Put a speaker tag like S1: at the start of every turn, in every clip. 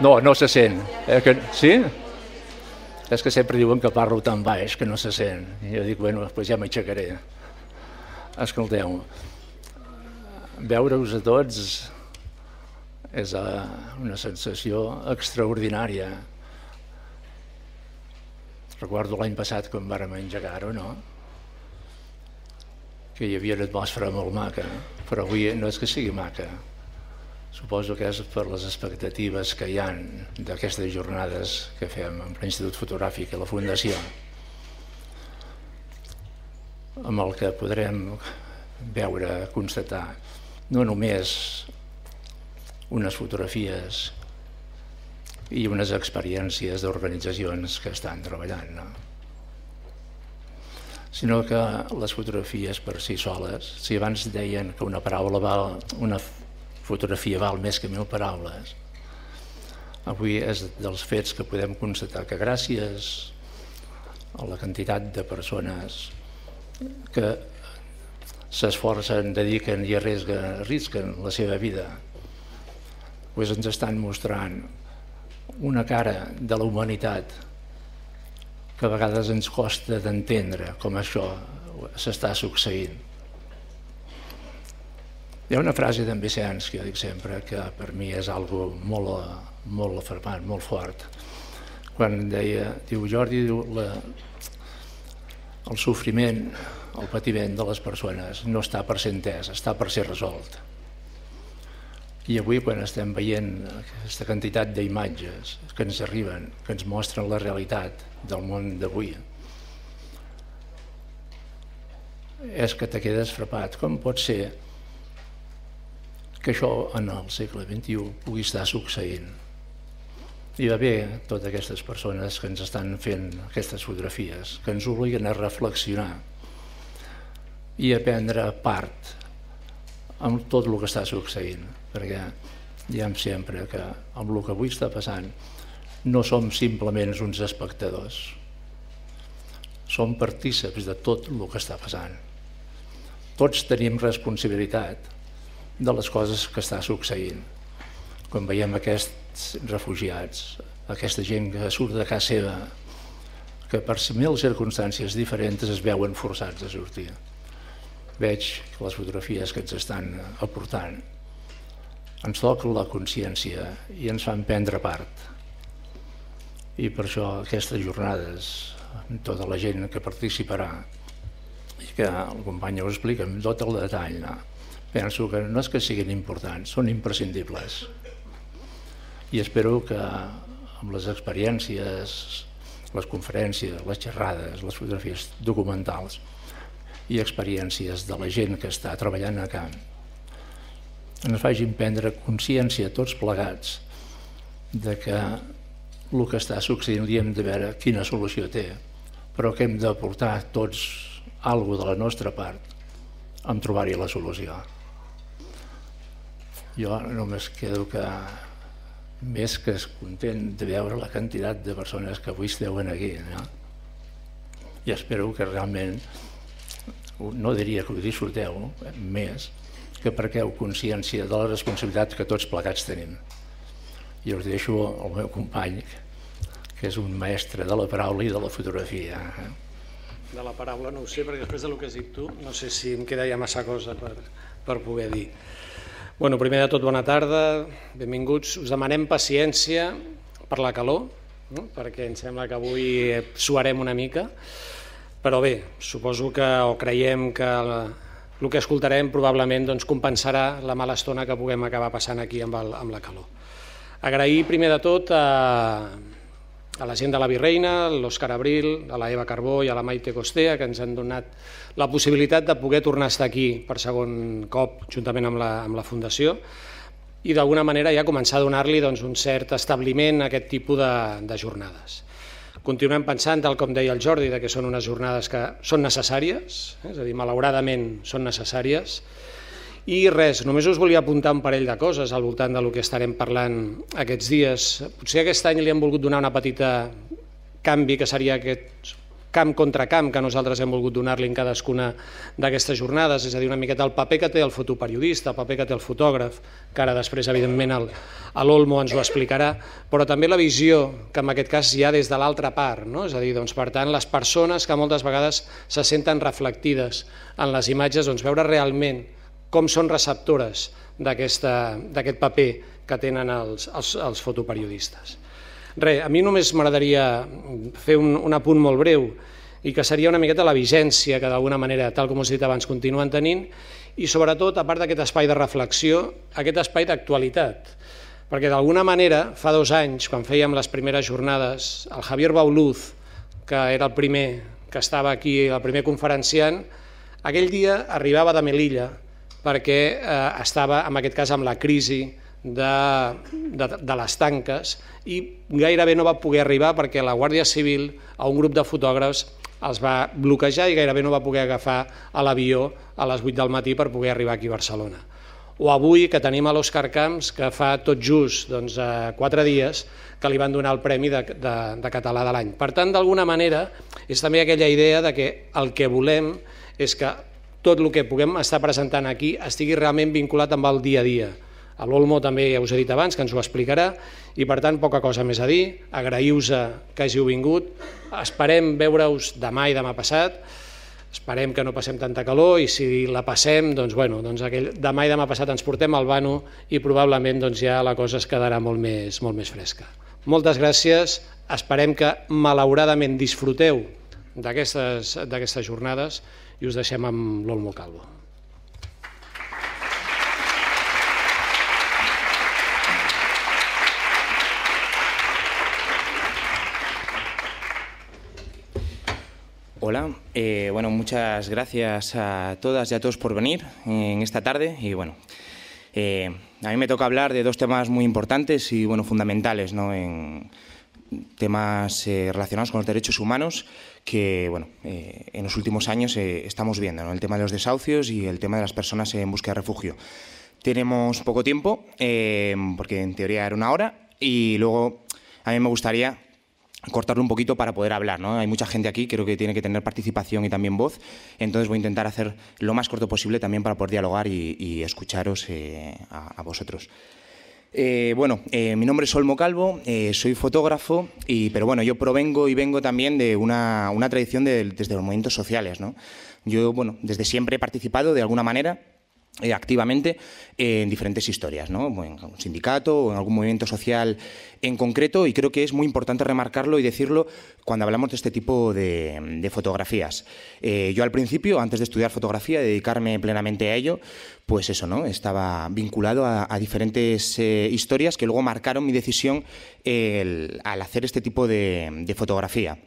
S1: No, no se sent. Eh, que, sí? És que sempre diuen que parlo tan baix que no se sent. I jo dic, bueno, després ja m'aixecaré. Escolteu, veure-us a tots és eh, una sensació extraordinària. Recordo l'any passat quan vàrem engegar-ho, no? Que hi havia una atmosfera molt maca, però avui no és que sigui maca, Suposo que és per les expectatives que hi han d'aquestes jornades que fem amb l'Institut Fotogràfic i la Fundació, amb el que podrem veure, constatar, no només unes fotografies i unes experiències d'organitzacions que estan treballant, no? sinó que les fotografies per si soles, si abans deien que una paraula val una fotografia val més que mil paraules. Avui és dels fets que podem constatar que gràcies a la quantitat de persones que s'esforcen, dediquen i arrisquen la seva vida, doncs ens estan mostrant una cara de la humanitat que a vegades ens costa d'entendre com això s'està succeint. Hi ha una frase d'en Vicenç que jo dic sempre que per mi és algo molt, molt afermant, molt fort, quan deia, diu Jordi, diu, la, el sofriment, el patiment de les persones no està per ser entès, està per ser resolt. I avui quan estem veient aquesta quantitat d'imatges que ens arriben, que ens mostren la realitat del món d'avui, és que te quedes frapat. Com pot ser que això en el segle XXI pugui estar succeint. Hi va bé totes aquestes persones que ens estan fent aquestes fotografies, que ens obliguen a reflexionar i a prendre part amb tot el que està succeint, perquè diem sempre que amb el que avui està passant no som simplement uns espectadors, som partíceps de tot el que està passant. Tots tenim responsabilitat de les coses que està succeint. Quan veiem aquests refugiats, aquesta gent que surt de casa seva, que per mil circumstàncies diferents es veuen forçats a sortir. Veig que les fotografies que ens estan aportant. Ens toca la consciència i ens fan prendre part. I per això aquestes jornades, amb tota la gent que participarà, i que el company ho explica amb tot el detall, no? penso que no és que siguin importants, són imprescindibles. I espero que amb les experiències, les conferències, les xerrades, les fotografies documentals i experiències de la gent que està treballant a camp ens facin prendre consciència tots plegats de que el que està succeint li hem de veure quina solució té, però que hem d'aportar tots alguna de la nostra part en trobar-hi la solució. Jo només quedo que més que és content de veure la quantitat de persones que avui esteu aquí. No? I espero que realment, no diria que ho disfruteu eh, més, que heu consciència de la responsabilitat que tots plegats tenim. I us deixo al meu company, que és un mestre de la paraula i de la fotografia. Eh?
S2: De la paraula no ho sé, perquè després del que has dit tu, no sé si em queda ja massa cosa per, per poder dir. Bueno, primer de tot, bona tarda, benvinguts. Us demanem paciència per la calor, no? perquè em sembla que avui eh, suarem una mica, però bé, suposo que, o creiem que el que escoltarem probablement doncs, compensarà la mala estona que puguem acabar passant aquí amb, el, amb la calor. Agrair primer de tot a, a la gent de la Virreina, l'Òscar Abril, a la Eva Carbó i a la Maite Costea, que ens han donat la possibilitat de poder tornar a estar aquí per segon cop juntament amb la, amb la Fundació i d'alguna manera ja començar a donar-li doncs, un cert establiment a aquest tipus de, de jornades. Continuem pensant, tal com deia el Jordi, de que són unes jornades que són necessàries, eh? és a dir, malauradament són necessàries, i res, només us volia apuntar un parell de coses al voltant del que estarem parlant aquests dies. Potser aquest any li hem volgut donar una petita canvi, que seria aquests camp contra camp que nosaltres hem volgut donar-li en cadascuna d'aquestes jornades, és a dir, una miqueta el paper que té el fotoperiodista, el paper que té el fotògraf, que ara després, evidentment, l'Olmo ens ho explicarà, però també la visió que en aquest cas hi ha des de l'altra part, no? és a dir, doncs, per tant, les persones que moltes vegades se senten reflectides en les imatges, doncs veure realment com són receptores d'aquest paper que tenen els, els, els fotoperiodistes. Res, a mi només m'agradaria fer un, un apunt molt breu i que seria una miqueta la vigència que d'alguna manera, tal com us he dit abans, continuen tenint i sobretot, a part d'aquest espai de reflexió, aquest espai d'actualitat. Perquè d'alguna manera, fa dos anys, quan fèiem les primeres jornades, el Javier Bauluz, que era el primer que estava aquí, el primer conferenciant, aquell dia arribava de Melilla perquè eh, estava, en aquest cas, amb la crisi de, de, de les tanques i gairebé no va poder arribar perquè la Guàrdia Civil a un grup de fotògrafs els va bloquejar i gairebé no va poder agafar a l'avió a les 8 del matí per poder arribar aquí a Barcelona. O avui que tenim a l'Òscar Camps, que fa tot just doncs, 4 eh, dies que li van donar el Premi de, de, de Català de l'any. Per tant, d'alguna manera, és també aquella idea de que el que volem és que tot el que puguem estar presentant aquí estigui realment vinculat amb el dia a dia a l'Olmo també ja us he dit abans que ens ho explicarà i per tant poca cosa més a dir. Agraïu-vos que hàgiu vingut. Esperem veure-us demà i demà passat. Esperem que no passem tanta calor i si la passem, doncs, bueno, doncs aquell, demà i demà passat ens portem al vano i probablement doncs, ja la cosa es quedarà molt més, molt més fresca. Moltes gràcies, esperem que malauradament disfruteu d'aquestes jornades i us deixem amb l'Olmo Calvo.
S3: Hola, eh, bueno, muchas gracias a todas y a todos por venir en esta tarde y bueno, eh, a mí me toca hablar de dos temas muy importantes y bueno, fundamentales, ¿no? En temas eh, relacionados con los derechos humanos que bueno, en los últimos años estamos viendo, ¿no? El tema de los desahucios y el tema de las personas en búsqueda de refugio. Tenemos poco tiempo, porque en teoría era una hora, y luego a mí me gustaría cortarlo un poquito para poder hablar. ¿no? Hay mucha gente aquí, creo que tiene que tener participación y también voz, entonces voy a intentar hacer lo más corto posible también para poder dialogar y, escucharos eh, a, vosotros. Eh, bueno, eh, mi nombre es Olmo Calvo, soy fotógrafo, y, pero bueno, yo provengo y vengo también de una, tradición desde los movimientos sociales. ¿no? Yo, bueno, desde siempre he participado de alguna manera eh, activamente eh, en diferentes historias, ¿no? en un sindicato o en algún movimiento social en concreto y creo que es muy importante remarcarlo y decirlo cuando hablamos de este tipo de, fotografías. Eh, yo al principio, antes de estudiar fotografía, dedicarme plenamente a ello, pues eso, ¿no? estaba vinculado a, diferentes historias que luego marcaron mi decisión al hacer este tipo de, fotografía.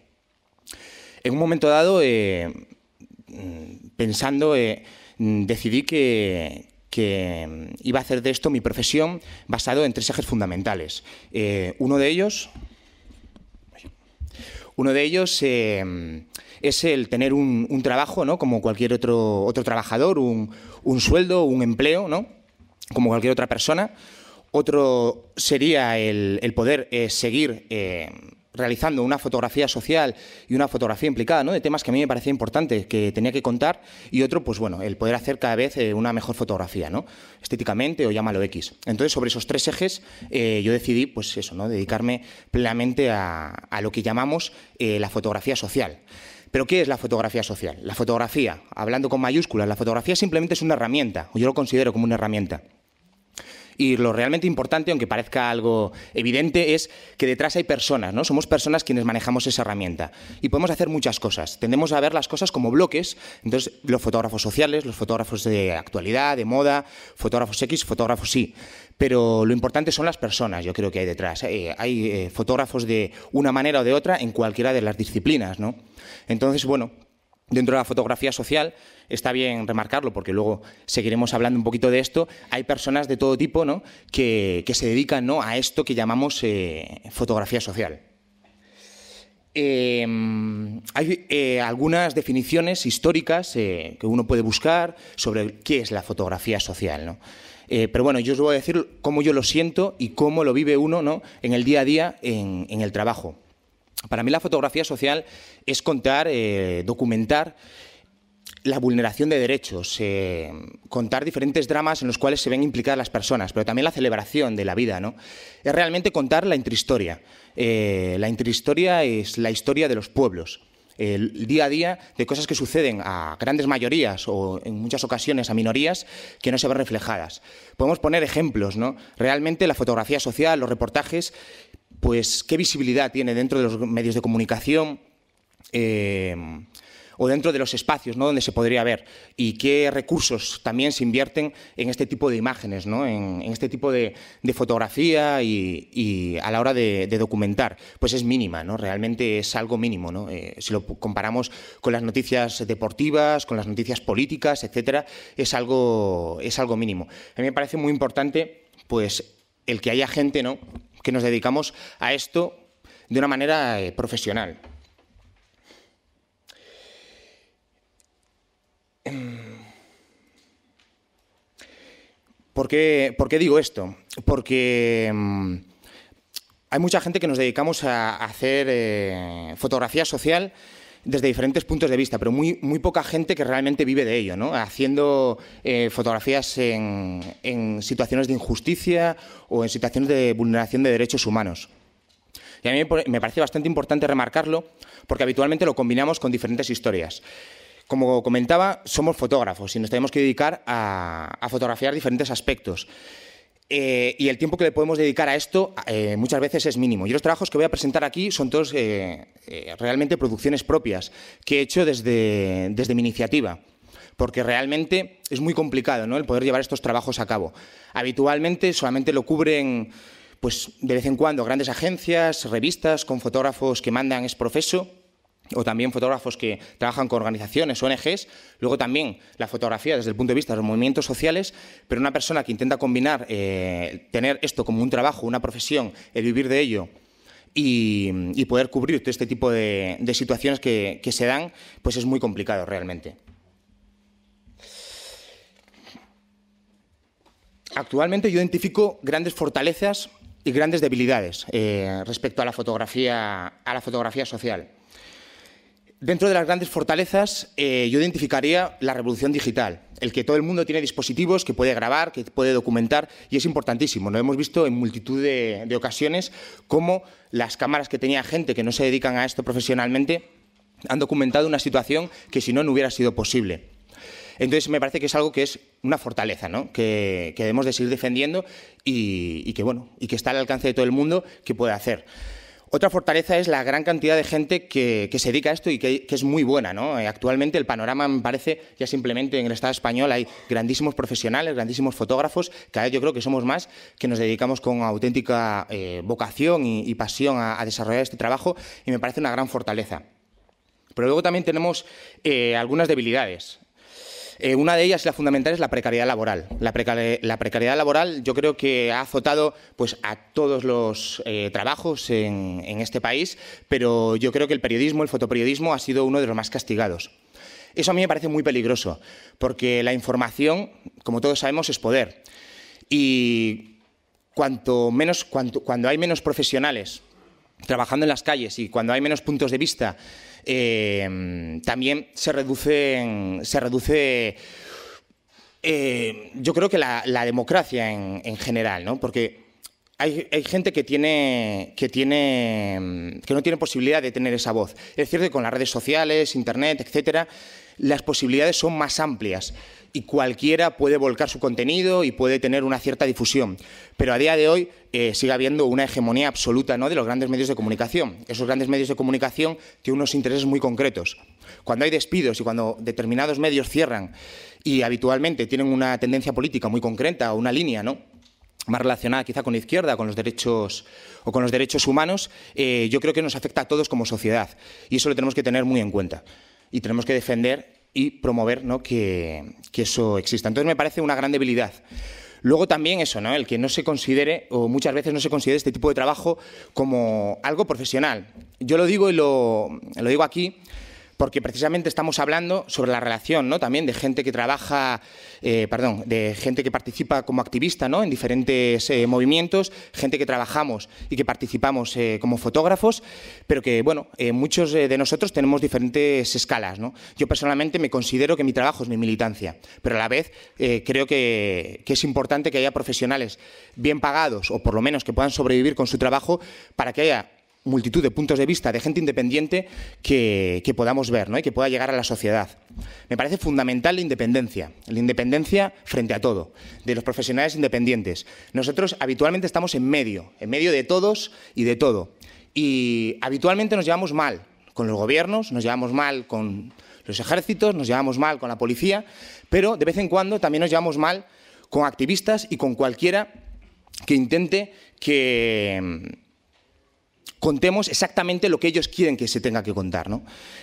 S3: En un momento dado, mm, pensando Mm, decidí que, iba a hacer de esto mi profesión basado en tres ejes fundamentales. Eh, uno de ellos, uno de ellos eh, es el tener un, trabajo, ¿no? Como cualquier otro, otro trabajador, un, sueldo, un empleo, ¿no? Como cualquier otra persona. Otro sería el, poder eh, seguir realizando una fotografía social y una fotografía implicada, ¿no? De temas que a mí me parecía importante, que tenía que contar, y otro, pues bueno, el poder hacer cada vez eh, una mejor fotografía, ¿no? Estéticamente o llámalo X. Entonces, sobre esos tres ejes, eh, yo decidí, pues eso, ¿no? Dedicarme plenamente a, lo que llamamos eh, la fotografía social. Pero ¿qué es la fotografía social? La fotografía, hablando con mayúsculas, la fotografía simplemente es una herramienta, o yo lo considero como una herramienta y lo realmente importante, aunque parezca algo evidente, es que detrás hay personas, ¿no? Somos personas quienes manejamos esa herramienta. Y podemos hacer muchas cosas. Tendemos a ver las cosas como bloques. Entonces, los fotógrafos sociales, los fotógrafos de actualidad, de moda, fotógrafos X, fotógrafos Y. Pero lo importante son las personas, yo creo que hay detrás. Eh, hay eh, fotógrafos de una manera o de otra en cualquiera de las disciplinas, ¿no? Entonces, bueno, Dentro de la fotografía social, está bien remarcarlo porque luego seguiremos hablando un poquito de esto, hay personas de todo tipo que, se dedican a esto que llamamos eh, fotografía social. Em, hay eh, algunas definiciones históricas eh, que uno puede buscar sobre qué es la fotografía social, ¿no? pero bueno, yo os voy a decir cómo yo lo siento y cómo lo vive uno ¿no? en el día a día en el trabajo. Para mí la fotografía social es contar, eh, documentar la vulneración de derechos, eh, contar diferentes dramas en los cuales se ven implicadas las personas, pero también la celebración de la vida, ¿no? Es realmente contar la intrahistoria. Eh, la intrahistoria es la historia de los pueblos, el día a día de cosas que suceden a grandes mayorías o en muchas ocasiones a minorías que no se ven reflejadas. Podemos poner ejemplos, ¿no? Realmente la fotografía social, los reportajes pues qué visibilidad tiene dentro de los medios de comunicación eh, o dentro de los espacios ¿no? donde se podría ver y qué recursos también se invierten en este tipo de imágenes, ¿no? en, este tipo de, fotografía y, a la hora de, documentar. Pues es mínima, ¿no? realmente es algo mínimo. ¿no? Eh, si lo comparamos con las noticias deportivas, con las noticias políticas, etc., es algo, es algo mínimo. A mí me parece muy importante pues, el que haya gente ¿no? que nos dedicamos a esto de una manera eh, profesional. ¿Por qué, digo esto? Porque mm, hay mucha gente que nos dedicamos a, hacer eh, fotografía social desde diferentes puntos de vista, pero muy, muy poca gente que realmente vive de ello, haciendo eh, fotografías en, situaciones de injusticia o en situaciones de vulneración de derechos humanos. Y a mí me parece bastante importante remarcarlo porque habitualmente lo combinamos con diferentes historias. Como comentaba, somos fotógrafos y nos tenemos que dedicar a, a fotografiar diferentes aspectos. Eh, y el tiempo que le podemos dedicar a esto eh, muchas veces es mínimo. Y los trabajos que voy a presentar aquí son todos eh, realmente producciones propias que he hecho desde, mi iniciativa porque realmente es muy complicado ¿no? el poder llevar estos trabajos a cabo. Habitualmente solamente lo cubren pues, de vez en cuando grandes agencias, revistas con fotógrafos que mandan es profeso o también fotógrafos que trabajan con organizaciones, ONGs, luego también la fotografía desde el punto de vista de los movimientos sociales, pero una persona que intenta combinar eh, tener esto como un trabajo, una profesión, el vivir de ello y, poder cubrir todo este tipo de, situaciones que, se dan, pues es muy complicado realmente. Actualmente yo identifico grandes fortalezas y grandes debilidades eh, respecto a la fotografía, a la fotografía social. Dentro de las grandes fortalezas, eh, yo identificaría la revolución digital, el que todo el mundo tiene dispositivos que puede grabar, que puede documentar, y es importantísimo. Lo hemos visto en multitud de, ocasiones cómo las cámaras que tenía gente que no se dedican a esto profesionalmente han documentado una situación que si no, no hubiera sido posible. Entonces me parece que es algo que es una fortaleza, ¿no? que, debemos de seguir defendiendo y, que, bueno, y que está al alcance de todo el mundo que puede hacer. Otra fortaleza es la gran cantidad de gente que, se dedica a esto y que, es muy buena. ¿no? Eh, actualmente el panorama me parece ya simplemente en el Estado español hay grandísimos profesionales, grandísimos fotógrafos, cada vez yo creo que somos más que nos dedicamos con auténtica eh, vocación y, pasión a, desarrollar este trabajo y me parece una gran fortaleza. Pero luego también tenemos eh, algunas debilidades. Eh, una de ellas, la fundamental, es la precariedad laboral. La, precariedad laboral yo creo que ha azotado pues, a todos los eh, trabajos en, este país, pero yo creo que el periodismo, el fotoperiodismo, ha sido uno de los más castigados. Eso a mí me parece muy peligroso, porque la información, como todos sabemos, es poder. Y cuanto menos, cuando hay menos profesionales trabajando en las calles y cuando hay menos puntos de vista Em, también se reduce, se reduce eh, yo creo que la, democracia en, general, ¿no? Porque hay, gente que tiene, que que no tiene posibilidad de tener esa voz. Es cierto que con las redes sociales, internet, etcétera, las posibilidades son más amplias y cualquiera puede volcar su contenido y puede tener una cierta difusión. Pero a día de hoy eh, sigue habiendo una hegemonía absoluta ¿no? de los grandes medios de comunicación. Esos grandes medios de comunicación tienen unos intereses muy concretos. Cuando hay despidos y cuando determinados medios cierran y habitualmente tienen una tendencia política muy concreta o una línea, ¿no? más relacionada quizá con la izquierda, con los derechos o con los derechos humanos, eh, yo creo que nos afecta a todos como sociedad y eso lo tenemos que tener muy en cuenta y tenemos que defender y promover ¿no? que, que eso exista. Entonces me parece una gran debilidad. Luego también eso, ¿no? El que no se considere, o muchas veces no se considere este tipo de trabajo como algo profesional. Yo lo digo y lo, lo digo aquí porque precisamente estamos hablando sobre la relación, ¿no? También de gente que trabaja, eh, perdón, de gente que participa como activista, En diferentes eh, movimientos, gente que trabajamos y que participamos eh, como fotógrafos, pero que, bueno, muchos de nosotros tenemos diferentes escalas, ¿no? Yo personalmente me considero que mi trabajo es mi militancia, pero a la vez creo que es importante que haya profesionales bien pagados o por lo menos que puedan sobrevivir con su trabajo para que haya multitud de puntos de vista de gente independiente que, podamos ver ¿no? y que pueda llegar a la sociedad. Me parece fundamental la independencia, la independencia frente a todo, de los profesionales independientes. Nosotros habitualmente estamos en medio, en medio de todos y de todo. Y habitualmente nos llevamos mal con los gobiernos, nos llevamos mal con los ejércitos, nos llevamos mal con la policía, pero de vez en cuando también nos llevamos mal con activistas y con cualquiera que intente que contemos exactamente lo que ellos quieren que se tenga que contar.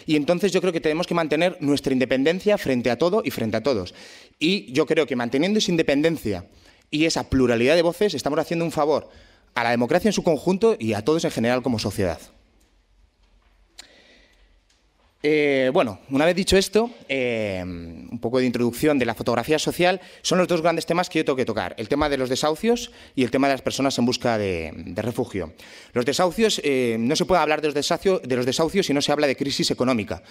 S3: Y entonces yo creo que tenemos que mantener nuestra independencia frente a todo y frente a todos. Y yo creo que manteniendo esa independencia y esa pluralidad de voces estamos haciendo un favor a la democracia en su conjunto y a todos en general como sociedad. Eh, bueno, una vez dicho esto, eh, un poco de introducción de la fotografía social, son los dos grandes temas que yo tengo que tocar, el tema de los desahucios y el tema de las personas en busca de, refugio. Los desahucios, eh, no se puede hablar de los, de los desahucios si no se habla de crisis económica,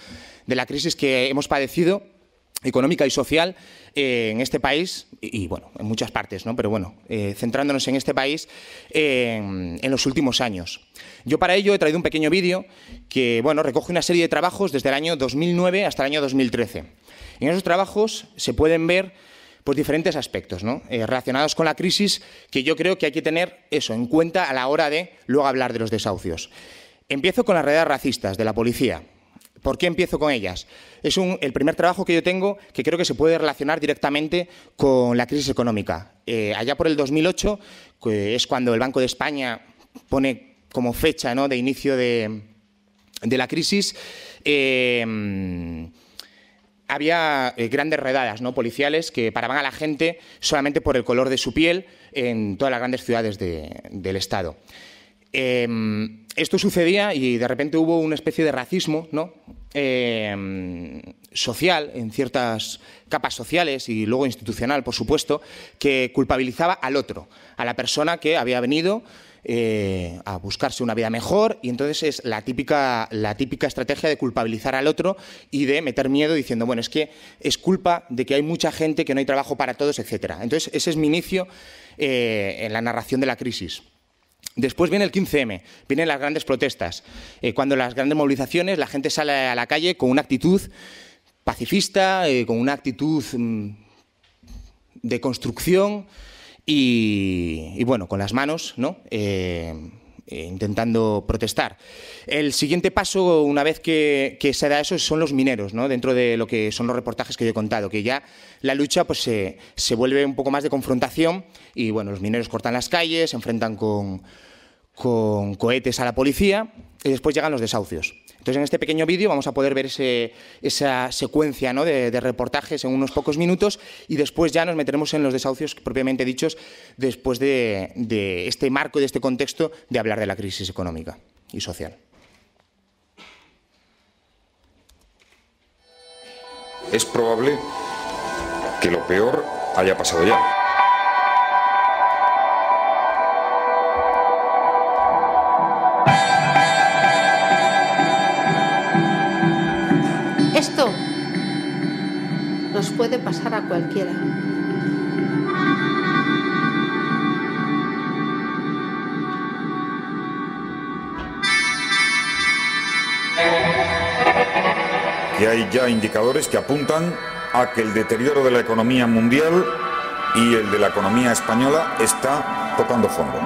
S3: de la crisis que hemos padecido económica y social eh, en este país y, bueno, en muchas partes, ¿no? Pero bueno, eh, centrándonos en este país en, los últimos años. Yo para ello he traído un pequeño vídeo que, bueno, recoge una serie de trabajos desde el año 2009 hasta el año 2013. En esos trabajos se pueden ver pues diferentes aspectos ¿no? Eh, relacionados con la crisis que yo creo que hay que tener eso en cuenta a la hora de luego hablar de los desahucios. Empiezo con las redes racistas de la policía. ¿Por qué empiezo con ellas? Es el primer trabajo que yo tengo que creo que se puede relacionar directamente con la crisis económica. Eh, allá por el 2008 que es cuando el Banco de España pone como fecha de inicio de, la crisis. Eh, había eh, grandes redadas policiales que paraban a la gente solamente por el color de su piel en todas las grandes ciudades del Estado esto sucedía y de repente hubo una especie de racismo, eh, social, en ciertas capas sociales y luego institucional, por supuesto, que culpabilizaba al otro, a la persona que había venido eh, a buscarse una vida mejor y entonces es la típica, la típica estrategia de culpabilizar al otro y de meter miedo diciendo, bueno, es que es culpa de que hay mucha gente, que no hay trabajo para todos, etc. Entonces ese es mi inicio eh, en la narración de la crisis. Después viene el 15M, vienen las grandes protestas. Eh, cuando las grandes movilizaciones, la gente sale a la calle con una actitud pacifista, eh, con una actitud mm, de construcción y, bueno, con las manos, ¿no? Eh, eh, intentando protestar. El siguiente paso, una vez que, se da eso, son los mineros, ¿no? dentro de lo que son los reportajes que yo he contado, que ya la lucha pues, se, se vuelve un poco más de confrontación y bueno, los mineros cortan las calles, se enfrentan con, con cohetes a la policía y después llegan los desahucios. Entonces, en este pequeño vídeo vamos a poder ver esa secuencia de, reportajes en unos pocos minutos y después ya nos meteremos en los desahucios propiamente dichos después de, de este marco y de este contexto de hablar de la crisis económica y social. Es probable que lo peor haya pasado ya.
S4: nos puede pasar a cualquiera.
S3: y hay ya indicadores que apuntan a que el deterioro de la economía mundial y el de la economía española está tocando fondo.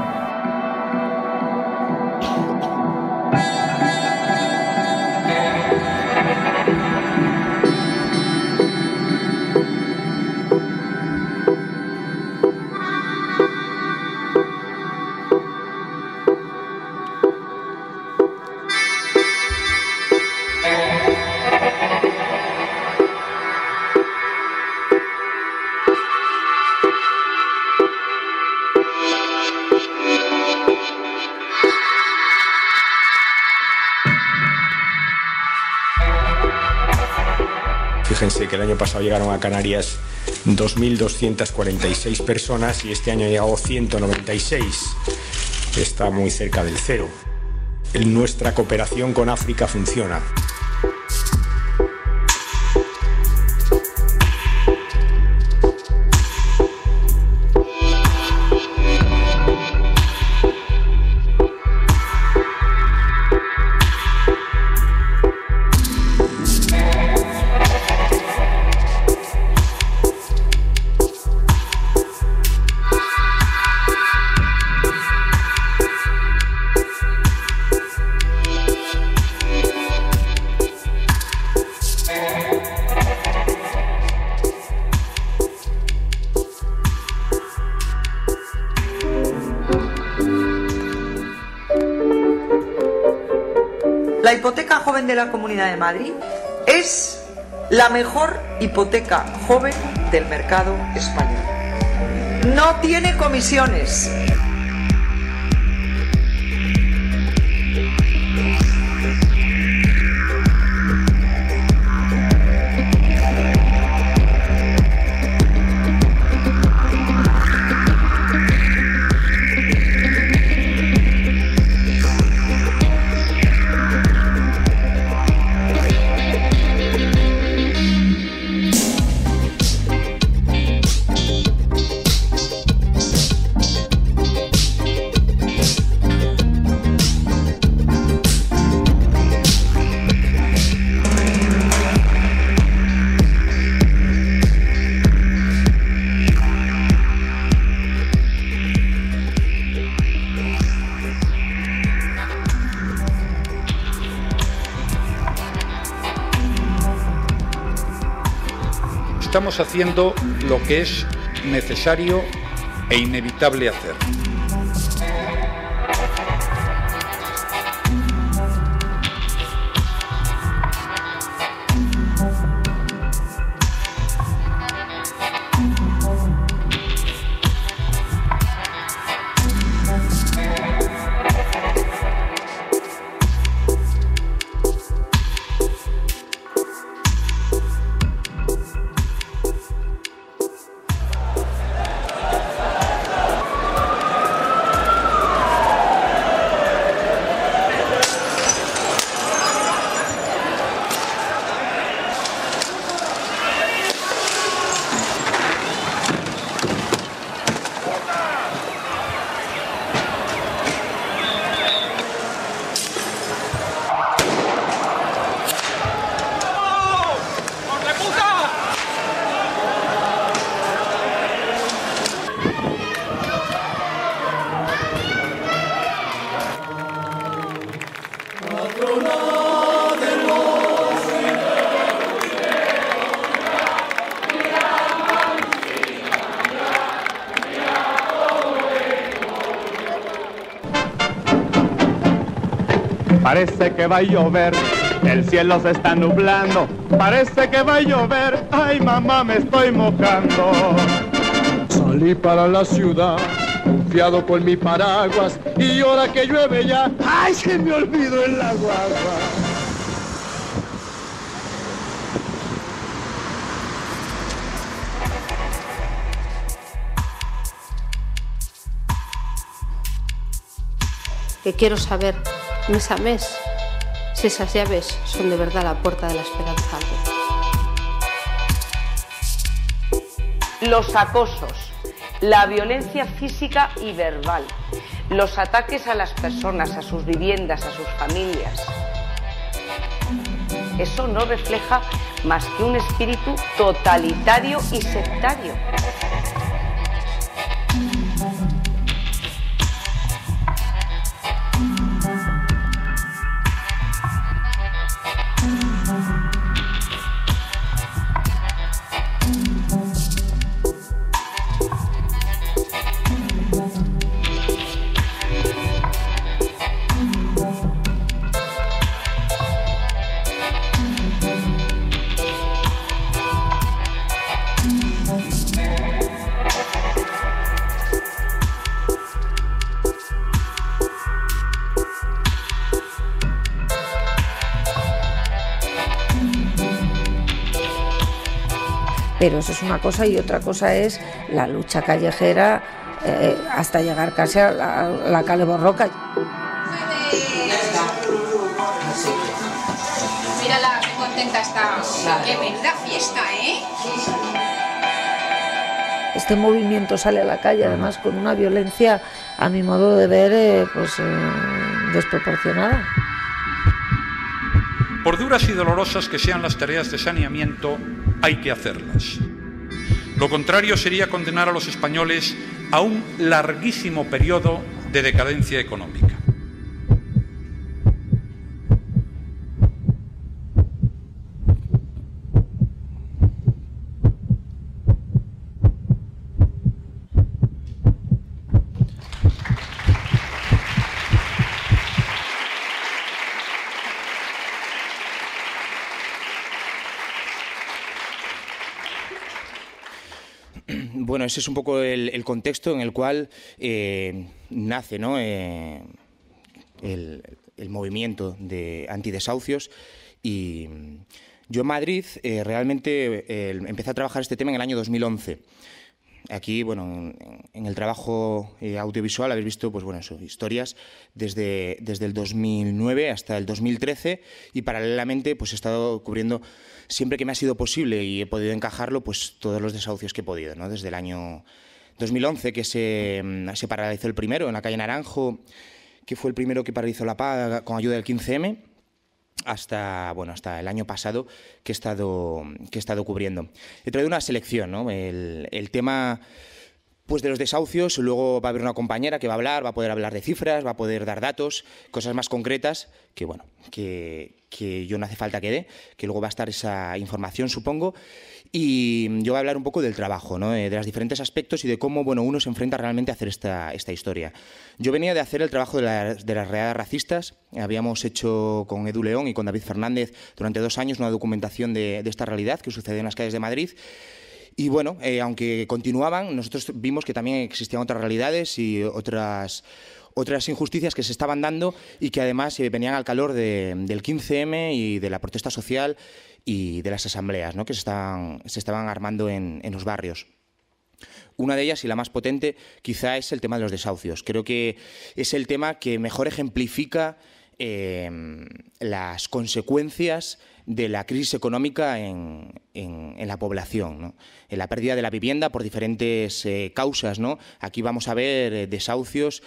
S3: año pasado llegaron a Canarias 2.246 personas y este año ha llegado 196. Está muy cerca del cero. Nuestra cooperación con África funciona.
S4: Comunidad de Madrid es la mejor hipoteca joven del mercado español. No tiene comisiones,
S2: haciendo lo
S3: que es necesario e inevitable hacer.
S2: parece que va a llover. El cielo se
S3: está nublando, parece que va a llover. Ay, mamá, me estoy mojando.
S1: Salí para la ciudad, confiado con mi paraguas, y ahora que llueve ya, ay, se me olvidó el agua.
S4: Te quiero saber a mes, si esas llaves son de verdad la puerta de la esperanza. Los acosos, la violencia física y verbal, los ataques a las personas, a sus viviendas, a sus familias. Eso no refleja más que un espíritu totalitario y sectario. pero eso es una cosa y otra cosa es la lucha callejera eh, hasta llegar casi a la, Calle Borroca. Mírala,
S2: qué contenta está. Qué fiesta, ¿eh?
S4: Este movimiento sale a la calle, además con una violencia, a mi modo de ver, eh, pues eh, desproporcionada.
S2: Por duras y dolorosas que sean las tareas de saneamiento, hay que hacerlas. Lo contrario sería condenar a los españoles a un larguísimo periodo de decadencia económica.
S3: ese es un poco el, contexto en el cual eh, nace eh, el, movimiento de antidesahucios y yo en Madrid eh, realmente empecé a trabajar este tema en el año 2011. Aquí, bueno, en el trabajo eh, audiovisual habéis visto, pues bueno, eso, historias desde, desde el 2009 hasta el 2013 y paralelamente pues he estado cubriendo siempre que me ha sido posible y he podido encajarlo, pues todos los desahucios que he podido, ¿no? Desde el año 2011 que se, mm, se paralizó el primero en la calle Naranjo, que fue el primero que paralizó la paga con ayuda del 15M hasta bueno hasta el año pasado que he estado que he estado cubriendo he traído una selección ¿no? el, tema pues de los desahucios, luego va a haber una compañera que va a hablar, va a poder hablar de cifras, va a poder dar datos, cosas más concretas, que bueno, que, que yo no hace falta que dé, que luego va a estar esa información, supongo. Y yo voy a hablar un poco del trabajo, eh, de los diferentes aspectos y de cómo bueno, uno se enfrenta realmente a hacer esta, esta historia. Yo venía de hacer el trabajo de, las redadas racistas. Habíamos hecho con Edu León y con David Fernández durante dos años una documentación de, esta realidad que sucede en las calles de Madrid. Y bueno, eh, aunque continuaban, nosotros vimos que también existían otras realidades y otras, otras injusticias que se estaban dando y que además eh, venían al calor del 15M y de la protesta social y de las asambleas que se estaban, se estaban armando en, en los barrios. Una de ellas y la más potente quizá es el tema de los desahucios. Creo que es el tema que mejor ejemplifica em, las consecuencias de la crisis económica en, la población, en la pérdida de la vivienda por diferentes eh, causas. ¿no? Aquí vamos a ver eh, desahucios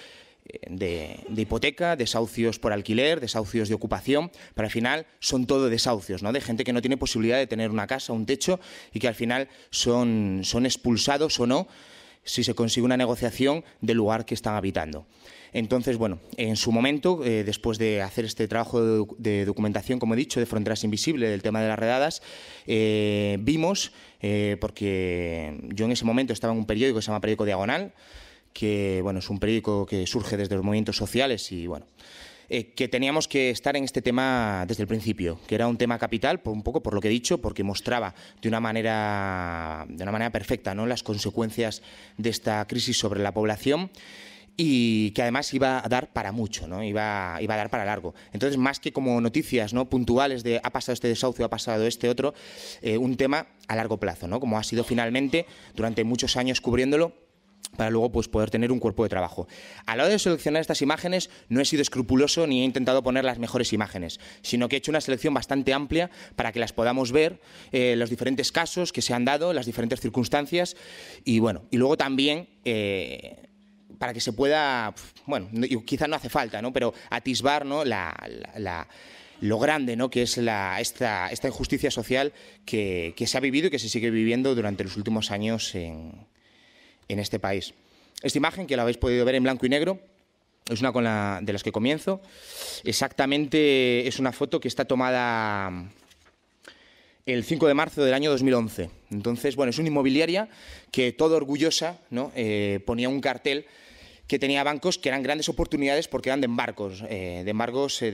S3: de, hipoteca, desahucios por alquiler, desahucios de ocupación, pero al final son todo desahucios, ¿no? De gente que no tiene posibilidad de tener una casa, un techo y que al final son, son expulsados o no si se consigue una negociación del lugar que están habitando. Entonces, bueno, en su momento, eh, después de hacer este trabajo de, documentación, como he dicho, de Fronteras Invisibles, del tema de las redadas, eh, vimos, eh, porque yo en ese momento estaba en un periódico que se llama Periódico Diagonal, que bueno, es un periódico que surge desde los movimientos sociales y bueno, eh, que teníamos que estar en este tema desde el principio, que era un tema capital, por un poco por lo que he dicho, porque mostraba de una manera, de una manera perfecta ¿no? las consecuencias de esta crisis sobre la población y que además iba a dar para mucho, ¿no? iba, iba a dar para largo. Entonces, más que como noticias ¿no? puntuales de ha pasado este desahucio, ha pasado este otro, eh, un tema a largo plazo, ¿no? como ha sido finalmente durante muchos años cubriéndolo para luego pues, poder tener un cuerpo de trabajo. A la hora de seleccionar estas imágenes no he sido escrupuloso ni he intentado poner las mejores imágenes, sino que he hecho una selección bastante amplia para que las podamos ver, eh, los diferentes casos que se han dado, las diferentes circunstancias y bueno, y luego también... Eh, para que se pueda, bueno, quizás no hace falta, ¿no? pero atisbar ¿no? lo grande ¿no? que es la, esta, injusticia social que, que, se ha vivido y que se sigue viviendo durante los últimos años en, en este país. Esta imagen, que la habéis podido ver en blanco y negro, es una con de las que comienzo. Exactamente es una foto que está tomada mm, el 5 de marzo del año 2011. Entonces, bueno, es una inmobiliaria que todo orgullosa eh, ponía un cartel que tenía bancos que eran grandes oportunidades porque eran de embarcos, eh, de embargos eh,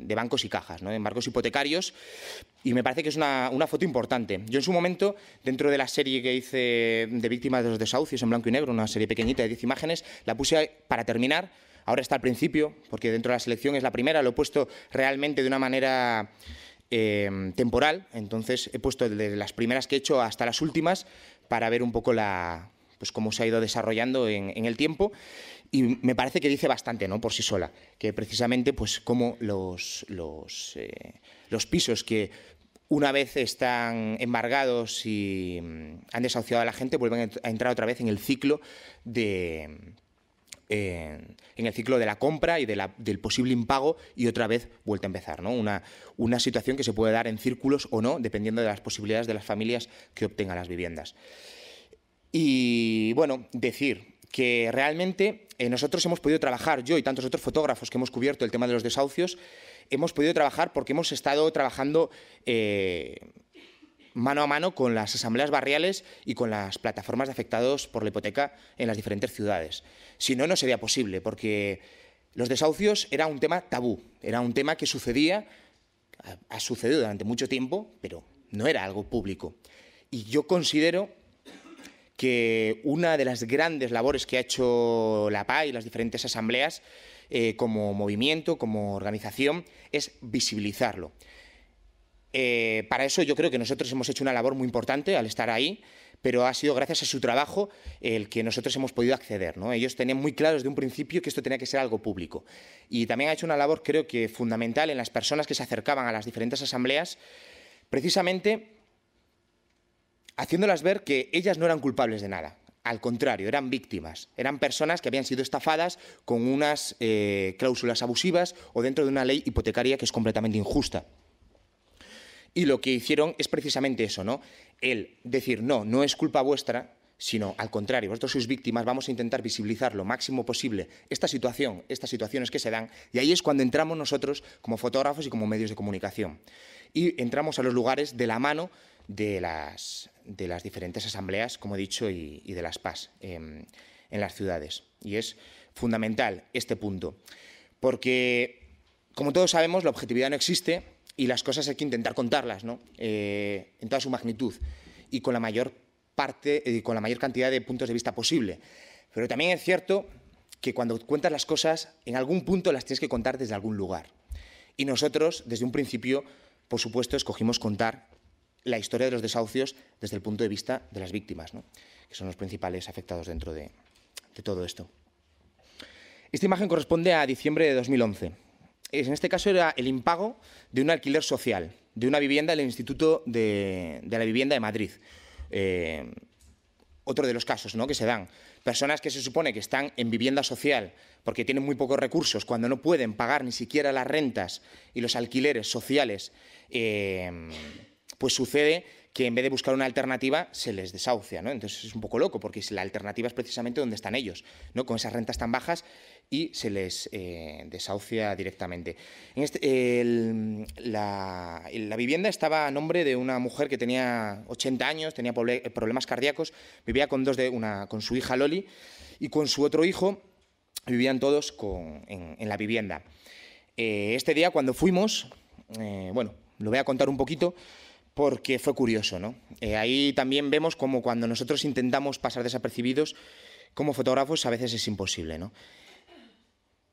S3: de, bancos y cajas, ¿no? de embargos hipotecarios. Y me parece que es una, foto importante. Yo en su momento, dentro de la serie que hice de víctimas de los desahucios en blanco y negro, una serie pequeñita de 10 imágenes, la puse para terminar. Ahora está al principio, porque dentro de la selección es la primera. Lo he puesto realmente de una manera eh, temporal. Entonces he puesto desde las primeras que he hecho hasta las últimas para ver un poco la, pues cómo se ha ido desarrollando en, el tiempo y me parece que dice bastante ¿no? por sí sola, que precisamente pues cómo los, los, eh, pisos que una vez están embargados y mm, han desahuciado a la gente, vuelven a entrar otra vez en el ciclo de, eh, en el ciclo de la compra y del posible impago y otra vez vuelta a empezar. ¿no? Una, una, situación que se puede dar en círculos o no, dependiendo de las posibilidades de las familias que obtengan las viviendas. Y bueno, decir que realmente eh, nosotros hemos podido trabajar, yo y tantos otros fotógrafos que hemos cubierto el tema de los desahucios, hemos podido trabajar porque hemos estado trabajando eh, mano a mano con las asambleas barriales y con las plataformas de afectados por la hipoteca en las diferentes ciudades. Si no, no sería posible, porque los desahucios era un tema tabú, era un tema que sucedía, ha sucedido durante mucho tiempo, pero no era algo público. Y yo considero que una de las grandes labores que ha hecho la PA y las diferentes asambleas eh, como movimiento, como organización, es visibilizarlo. Eh, para eso yo creo que nosotros hemos hecho una labor muy importante al estar ahí, pero ha sido gracias a su trabajo el que nosotros hemos podido acceder. ¿no? Ellos tenían muy claro desde un principio que esto tenía que ser algo público. Y también ha hecho una labor creo que fundamental en las personas que se acercaban a las diferentes asambleas, precisamente haciéndolas ver que ellas no eran culpables de nada. Al contrario, eran víctimas, eran personas que habían sido estafadas con unas eh, cláusulas abusivas o dentro de una ley hipotecaria que es completamente injusta. Y lo que hicieron es precisamente eso, ¿no? El decir, no, no es culpa vuestra, sino al contrario, vosotros sois víctimas, vamos a intentar visibilizar lo máximo posible esta situación, estas situaciones que se dan, y ahí es cuando entramos nosotros como fotógrafos y como medios de comunicación. Y entramos a los lugares de la mano de las, de las diferentes asambleas, como he dicho, y, de las PAS em, en, las ciudades. Y es fundamental este punto, porque, como todos sabemos, la objetividad no existe y las cosas hay que intentar contarlas ¿no? Eh, en toda su magnitud y con la mayor parte, eh, con la mayor cantidad de puntos de vista posible. Pero también es cierto que cuando cuentas las cosas, en algún punto las tienes que contar desde algún lugar. Y nosotros, desde un principio, por supuesto, escogimos contar la historia de los desahucios desde el punto de vista de las víctimas, que son los principales afectados dentro de, todo esto. Esta imagen corresponde a diciembre de 2011. En este caso era el impago de un alquiler social, de una vivienda del Instituto de, la Vivienda de Madrid. Eh, otro de los casos que se dan. Personas que se supone que están en vivienda social porque tienen muy pocos recursos, cuando no pueden pagar ni siquiera las rentas y los alquileres sociales eh, pues sucede que en vez de buscar una alternativa se les desahucia, ¿no? Entonces es un poco loco porque la alternativa es precisamente donde están ellos, ¿no? Con esas rentas tan bajas y se les eh, desahucia directamente. Este, la, vivienda estaba a nombre de una mujer que tenía 80 años, tenía eh, problemas cardíacos, vivía con dos de una, con su hija Loli y con su otro hijo vivían todos en, la vivienda. Eh, este día cuando fuimos, bueno, lo voy a contar un poquito porque fue curioso, ¿no? Eh, ahí también vemos como cuando nosotros intentamos pasar desapercibidos como fotógrafos a veces es imposible,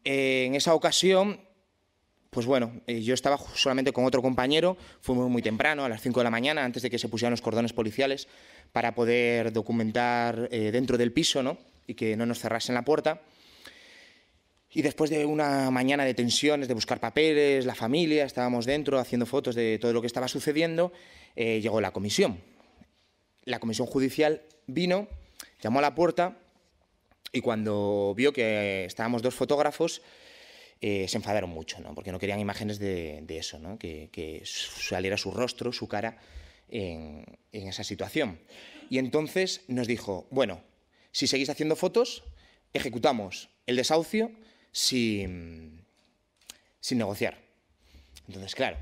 S3: eh, en esa ocasión, pues bueno, eh, yo estaba solamente con otro compañero, fuimos muy temprano, a las 5 de la mañana, antes de que se pusieran los cordones policiales, para poder documentar dentro del piso, ¿no? Y que no nos cerrasen la puerta. Y después de una mañana de tensiones, de buscar papeles, la familia, estábamos dentro haciendo fotos de todo lo que estaba sucediendo, eh, llegó la comisión. La comisión judicial vino, llamó a la puerta y cuando vio que estábamos dos fotógrafos, eh, se enfadaron mucho, ¿no? porque no querían imágenes de, eso, ¿no? que, saliera su rostro, su cara en, en esa situación. Y entonces nos dijo, bueno, si seguís haciendo fotos, ejecutamos el desahucio sin, negociar. Entonces, claro,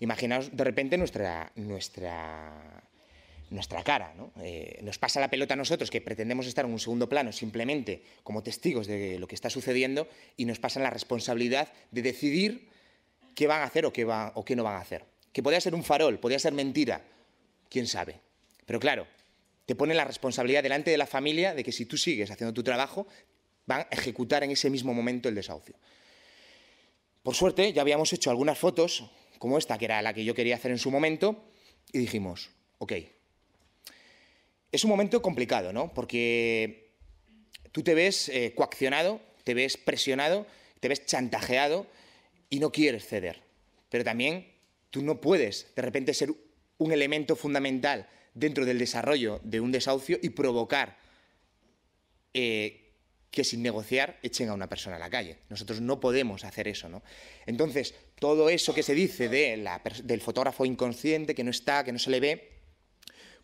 S3: imaginaos de repente nuestra, nuestra, nuestra cara. Eh, nos pasa la pelota a nosotros, que pretendemos estar en un segundo plano simplemente como testigos de lo que está sucediendo, y nos pasa la responsabilidad de decidir qué van a hacer o qué, o qué no van a hacer. Que podría ser un farol, podría ser mentira, quién sabe. Pero claro, te ponen la responsabilidad delante de la familia de que si tú sigues haciendo tu trabajo, van a ejecutar en ese mismo momento el desahucio. Por suerte, ya habíamos hecho algunas fotos, como esta, que era la que yo quería hacer en su momento, y dijimos, ok, es un momento complicado, ¿no? Porque tú te ves eh, coaccionado, te ves presionado, te ves chantajeado y no quieres ceder. Pero también tú no puedes de repente ser un elemento fundamental dentro del desarrollo de un desahucio y provocar eh, que sin negociar echen a una persona a la calle. Nosotros no podemos hacer eso, ¿no? Entonces, todo eso que se dice de la, del fotógrafo inconsciente, que no está, que no se le ve,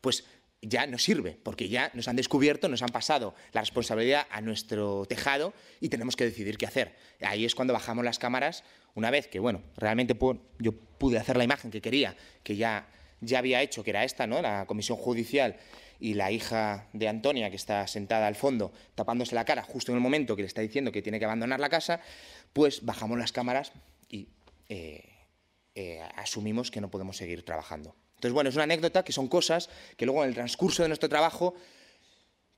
S3: pues ya no sirve, porque ya nos han descubierto, nos han pasado la responsabilidad a nuestro tejado y tenemos que decidir qué hacer. Ahí es cuando bajamos las cámaras, una vez que, bueno, realmente yo pude hacer la imagen que quería, que ya, ya había hecho, que era esta, ¿no? La comisión judicial y la hija de Antonia, que está sentada al fondo tapándose la cara justo en el momento que le está diciendo que tiene que abandonar la casa, pues bajamos las cámaras y eh, eh, asumimos que no podemos seguir trabajando. Entonces, bueno, es una anécdota que son cosas que luego en el transcurso de nuestro trabajo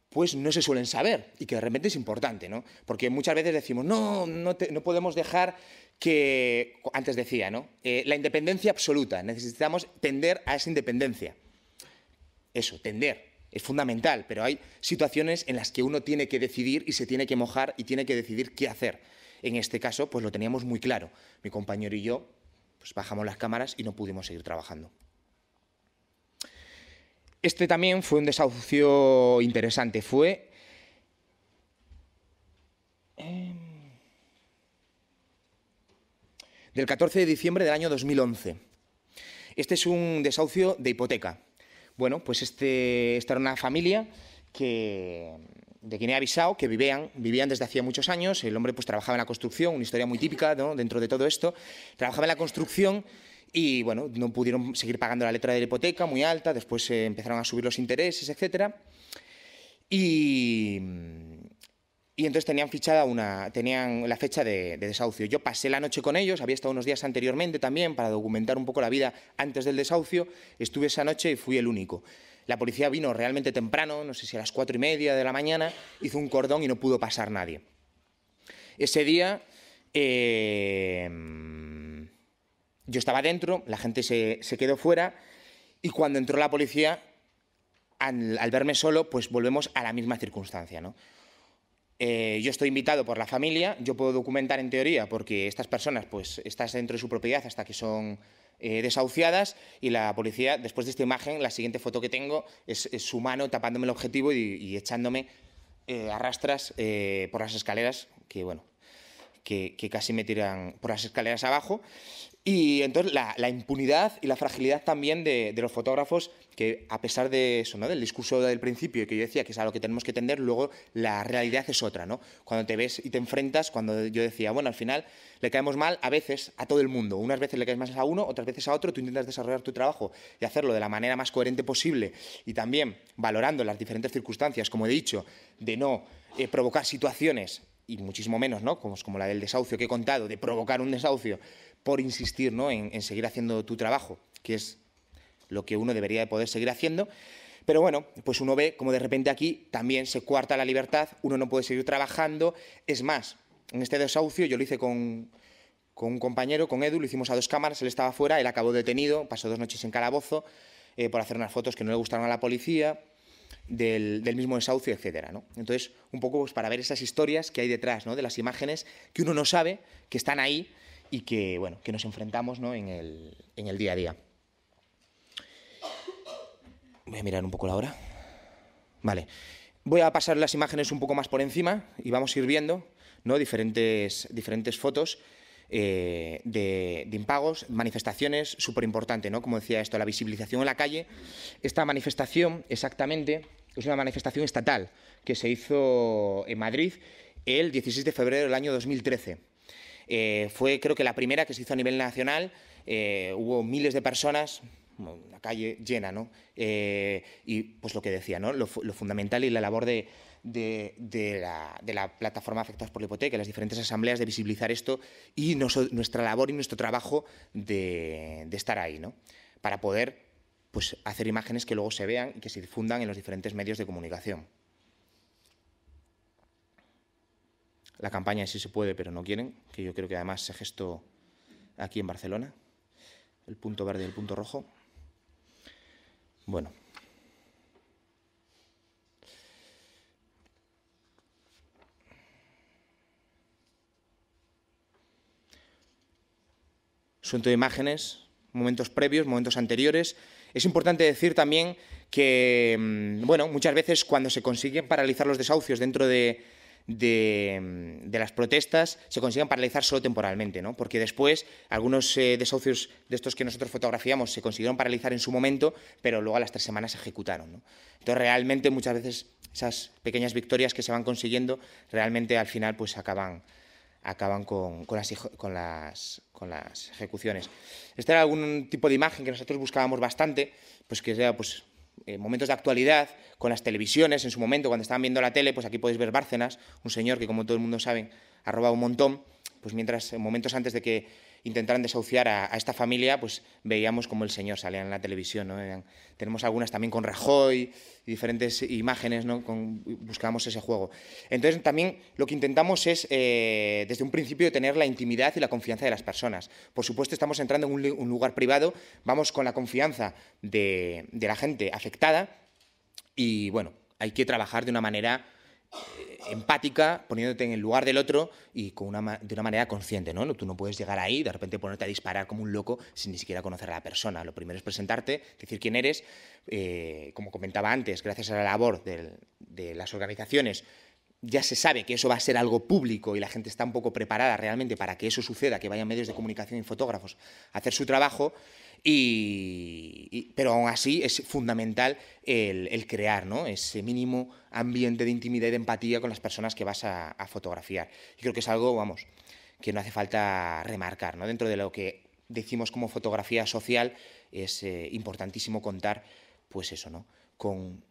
S3: pues no se suelen saber y que de repente es importante, ¿no? Porque muchas veces decimos, no, no, podemos dejar que, antes decía, ¿no? Eh, la independencia absoluta, necesitamos tender a esa independencia. Eso, tender, es fundamental, pero hay situaciones en las que uno tiene que decidir y se tiene que mojar y tiene que decidir qué hacer. En este caso, pues lo teníamos muy claro. Mi compañero y yo pues bajamos las cámaras y no pudimos seguir trabajando. Este también fue un desahucio interesante. Fue... Em, del 14 de diciembre del año 2011. Este es un desahucio de hipoteca. Bueno, pues este, esta era una familia que, de he avisado que vivían, vivían desde hacía muchos años. El hombre pues trabajaba en la construcción, una historia muy típica dentro de todo esto. Trabajaba en la construcción y bueno, no pudieron seguir pagando la letra de la hipoteca muy alta, después eh, empezaron a subir los intereses, etc. Y y entonces tenían fichada una, tenían la fecha de, desahucio. Yo pasé la noche con ellos, había estado unos días anteriormente también para documentar un poco la vida antes del desahucio. Estuve esa noche y fui el único. La policía vino realmente temprano, no sé si a las cuatro y media de la mañana, hizo un cordón y no pudo pasar nadie. Ese día em, yo estaba dentro, la gente se, quedó fuera y cuando entró la policía, al, al verme solo, pues volvemos a la misma circunstancia, ¿no? Eh, yo estoy invitado por la familia, yo puedo documentar en teoría porque estas personas pues están dentro de su propiedad hasta que son eh, desahuciadas y la policía, después de esta imagen, la siguiente foto que tengo es, su mano tapándome el objetivo y, echándome eh, arrastras por las escaleras, que bueno, que, casi me tiran por las escaleras abajo. Y entonces la, impunidad y la fragilidad también de, los fotógrafos, que a pesar de eso, ¿no? del discurso del principio que yo decía que es a lo que tenemos que tender, luego la realidad es otra. Cuando te ves y te enfrentas, cuando yo decía, bueno, al final le caemos mal a veces a todo el mundo. Unas veces le caes más a uno, otras veces a otro. Tú intentas desarrollar tu trabajo y hacerlo de la manera más coherente posible y también valorando las diferentes circunstancias, como he dicho, de no eh, provocar situaciones y muchísimo menos, ¿no? Como, como la del desahucio que he contado, de provocar un desahucio por insistir ¿no? en, seguir haciendo tu trabajo, que es lo que uno debería de poder seguir haciendo. Pero bueno, pues uno ve como de repente aquí también se cuarta la libertad, uno no puede seguir trabajando. Es más, en este desahucio yo lo hice con, un compañero, con Edu, lo hicimos a dos cámaras, él estaba fuera, él acabó detenido, pasó dos noches en calabozo eh, por hacer unas fotos que no le gustaron a la policía, del, mismo desahucio, etc. Entonces, un poco pues, para ver esas historias que hay detrás, ¿no? de las imágenes que uno no sabe que están ahí y que, bueno, que nos enfrentamos ¿no? en, el, día a día. Voy a mirar un poco la hora. Vale. Voy a pasar las imágenes un poco más por encima y vamos a ir viendo ¿no? diferentes, diferentes fotos eh, de, impagos, manifestaciones, súper importante, ¿no? Como decía esto, la visibilización en la calle. Esta manifestación, exactamente, es una manifestación estatal que se hizo en Madrid el 16 de febrero del año 2013 eh, fue creo que la primera que se hizo a nivel nacional, eh, hubo miles de personas, la calle llena, ¿no? Eh, y pues lo que decía, ¿no? Lo, fundamental y la labor de, la, plataforma Afectados por la Hipoteca, las diferentes asambleas, de visibilizar esto y nuestra labor y nuestro trabajo de, estar ahí, ¿no? Para poder pues, hacer imágenes que luego se vean y que se difundan en los diferentes medios de comunicación. la campaña sí se puede, pero no quieren, que yo creo que además se gestó aquí en Barcelona, el punto verde y el punto rojo. Bueno. suento de imágenes, momentos previos, momentos anteriores. Es importante decir también que, mm, bueno, muchas veces cuando se consiguen paralizar los desahucios dentro de Mm, de, las protestas se consigan paralizar solo temporalmente, ¿no? porque después algunos de eh, desahucios de estos que nosotros fotografiamos se consiguieron paralizar en su momento, pero luego a las tres semanas se ejecutaron. Entonces, realmente muchas veces esas pequeñas victorias que se van consiguiendo realmente al final pues acaban acaban con, las, con, las, con las ejecuciones. Este era algún tipo de imagen que nosotros buscábamos bastante, pues que sea pues, en eh, momentos de actualidad, con las televisiones, en su momento, cuando estaban viendo la tele, pues aquí podéis ver Bárcenas, un señor que, como todo el mundo sabe, ha robado un montón, pues mientras, eh, momentos antes de que intentaran desahuciar a, esta familia, pues veíamos como el señor salía en la televisión. tenemos algunas también con Rajoy, diferentes imágenes, ¿no? buscábamos ese juego. Entonces también lo que intentamos es, eh, desde un principio, tener la intimidad y la confianza de las personas. Por supuesto, estamos entrando en un, lugar privado, vamos con la confianza de, de la gente afectada y, bueno, hay que trabajar de una manera eh, empática, poniéndote en el lugar del otro y con una, de una manera consciente, ¿no? Tú no puedes llegar ahí y de repente ponerte a disparar como un loco sin ni siquiera conocer a la persona. Lo primero es presentarte, decir quién eres. Eh, como comentaba antes, gracias a la labor de las organizaciones, ya se sabe que eso va a ser algo público y la gente está un poco preparada realmente para que eso suceda, que vayan medios de comunicación y fotógrafos a hacer su trabajo. pero aún así es fundamental el, crear ese mínimo ambiente de intimidad y de empatía con las personas que vas a, fotografiar. Y creo que es algo, vamos, que no hace falta remarcar, Dentro de lo que decimos como fotografía social, es eh, importantísimo contar, pues eso, ¿no? Con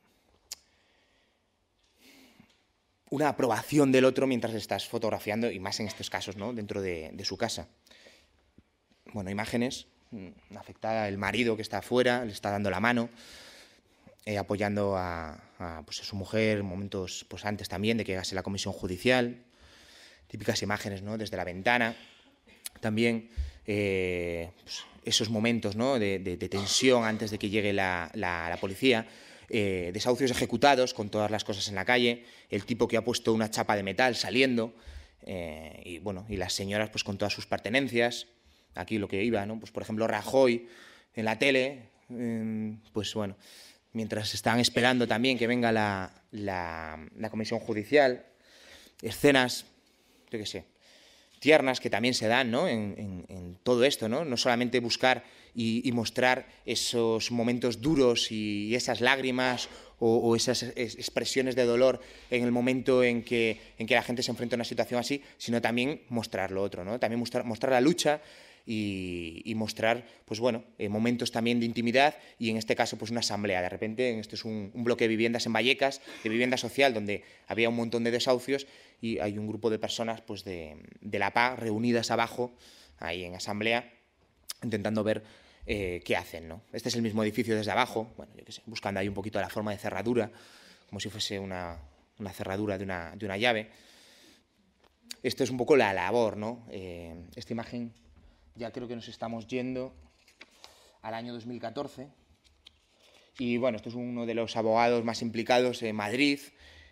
S3: una aprobación del otro mientras estás fotografiando, y más en estos casos, ¿no? Dentro de, de su casa. Bueno, imágenes, mm, afectada el marido que está afuera, le está dando la mano. Eh, apoyando pues, a, su mujer, momentos pues antes también de que llegase la comisión judicial, típicas imágenes ¿no? desde la ventana, también eh, pues, esos momentos ¿no? de, tensión antes de que llegue la, la, policía, eh, desahucios ejecutados con todas las cosas en la calle, el tipo que ha puesto una chapa de metal saliendo, y bueno, y las señoras pues con todas sus pertenencias, aquí lo que iba, pues por ejemplo Rajoy en la tele, em, pues bueno, mientras están esperando también que venga la, comisión judicial, escenas, yo qué sé, tiernas que también se dan ¿no? en, en, todo esto, ¿no? solamente buscar y, mostrar esos momentos duros y, esas lágrimas o, esas expresiones de dolor en el momento en que, en que la gente se enfrenta a una situación así, sino también mostrar lo otro, ¿no? también mostrar la lucha y, mostrar, pues bueno, eh, momentos también de intimidad y en este caso, pues una asamblea. De repente, esto es un, bloque de viviendas en Vallecas, de vivienda social, donde había un montón de desahucios y hay un grupo de personas, pues de, La Paz, reunidas abajo, ahí en asamblea, intentando ver eh, qué hacen, Este es el mismo edificio desde abajo, bueno, yo qué sé, buscando ahí un poquito la forma de cerradura, como si fuese una, cerradura de una, llave esto es un poco la labor, ¿no? Eh, esta imagen ya creo que nos estamos yendo al año 2014. Y bueno, esto es uno de los abogados más implicados en Madrid,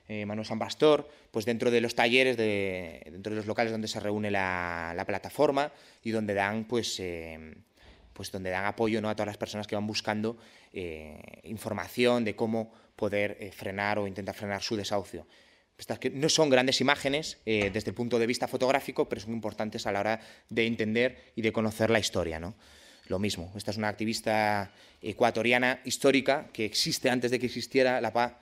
S3: eh, Manuel San Pastor, pues dentro de los talleres, de, dentro de los locales donde se reúne la, plataforma y donde dan pues... Eh, pues donde dan apoyo ¿no? a todas las personas que van buscando eh, información de cómo poder frenar o intentar frenar su desahucio. Estas que no son grandes imágenes eh, desde el punto de vista fotográfico, pero son importantes a la hora de entender y de conocer la historia. Lo mismo, esta es una activista ecuatoriana histórica que existe antes de que existiera la paz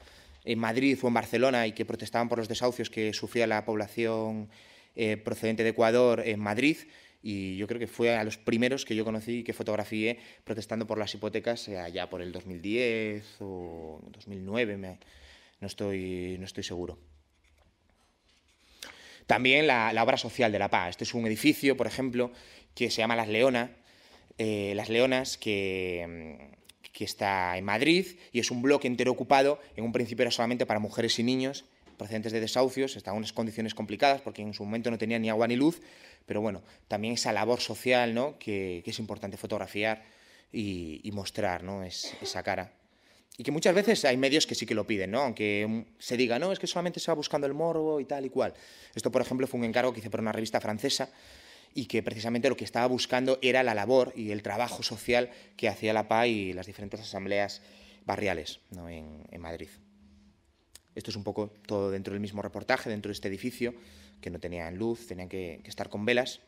S3: en Madrid o en Barcelona y que protestaban por los desahucios que sufría la población eh, procedente de Ecuador en Madrid y yo creo que fue a los primeros que yo conocí y que fotografié protestando por las hipotecas eh, allá por el 2010 o 2009, no, estoy, no estoy seguro. También la, obra social de La Paz. Este es un edificio, por ejemplo, que se llama Las Leonas, eh, Las Leonas, mm, que, está en Madrid y es un bloque entero ocupado. En un principio era solamente para mujeres y niños procedentes de desahucios, estaban en unas condiciones complicadas porque en su momento no tenían ni agua ni luz, pero bueno, también esa labor social ¿no? que, es importante fotografiar y, y mostrar ¿no? es, esa cara. Y que muchas veces hay medios que sí que lo piden, ¿no? Aunque mm, se diga, no, es que solamente se va buscando el morbo y tal y cual. Esto, por ejemplo, fue un encargo que hice por una revista francesa y que precisamente lo que estaba buscando era la labor y el trabajo social que hacía la PA y las diferentes asambleas barriales en, Madrid. Esto es un poco todo dentro del mismo reportaje, dentro de este edificio, que no tenían luz, tenían que estar con velas.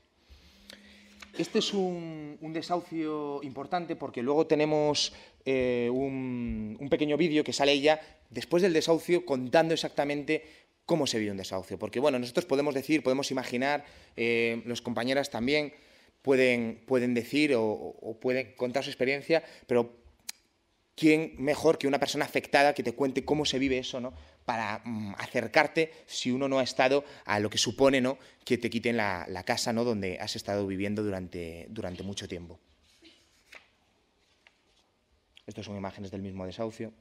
S3: Este es un, desahucio importante porque luego tenemos eh, un, pequeño vídeo que sale ya después del desahucio contando exactamente cómo se vive un desahucio. Porque bueno, nosotros podemos decir, podemos imaginar, eh, los compañeras también pueden, pueden decir o, o pueden contar su experiencia, pero ¿quién mejor que una persona afectada que te cuente cómo se vive eso? ¿no? para mm, acercarte si uno no ha estado a lo que supone ¿no? que te quiten la, casa ¿no? donde has estado viviendo durante, durante mucho tiempo. Estas son imágenes del mismo desahucio.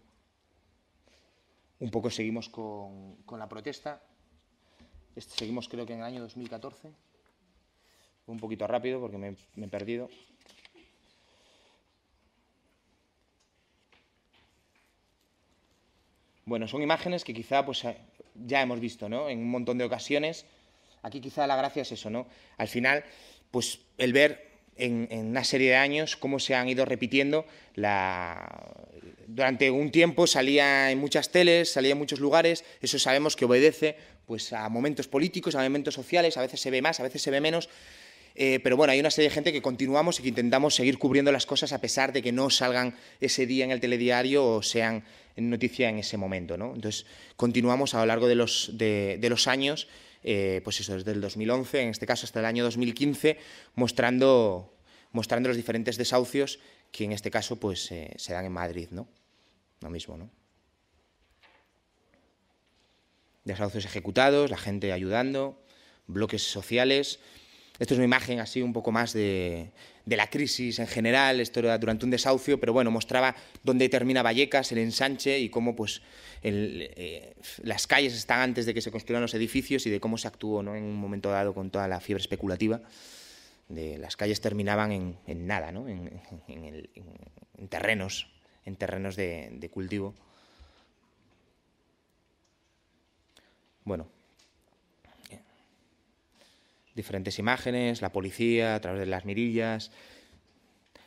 S3: Un poco seguimos con, la protesta. Este, seguimos creo que en el año 2014. Un poquito rápido porque me he perdido. Bueno, son imágenes que quizá pues, eh, ya hemos visto ¿no? en un montón de ocasiones. Aquí quizá la gracia es eso, ¿no? Al final, pues el ver en, una serie de años cómo se han ido repitiendo la... Durante un tiempo salía en muchas teles, salía en muchos lugares, eso sabemos que obedece pues, a momentos políticos, a momentos sociales, a veces se ve más, a veces se ve menos, eh, pero bueno, hay una serie de gente que continuamos y que intentamos seguir cubriendo las cosas a pesar de que no salgan ese día en el telediario o sean noticia en ese momento. ¿no? Entonces, continuamos a lo largo de los, de, los años, eh, pues eso, desde el 2011, en este caso hasta el año 2015, mostrando, mostrando los diferentes desahucios que en este caso pues, serán eh, se dan en Madrid. ¿no? Lo mismo, ¿no? Desahucios ejecutados, la gente ayudando, bloques sociales. Esto es una imagen así un poco más de, la crisis en general, esto era durante un desahucio, pero bueno, mostraba dónde termina Vallecas, el ensanche y cómo pues eh, las calles están antes de que se construyan los edificios y de cómo se actuó en un momento dado con toda la fiebre especulativa. las calles terminaban en, nada, en, terrenos, en terrenos de cultivo. Bueno diferentes imágenes, la policía a través de las mirillas.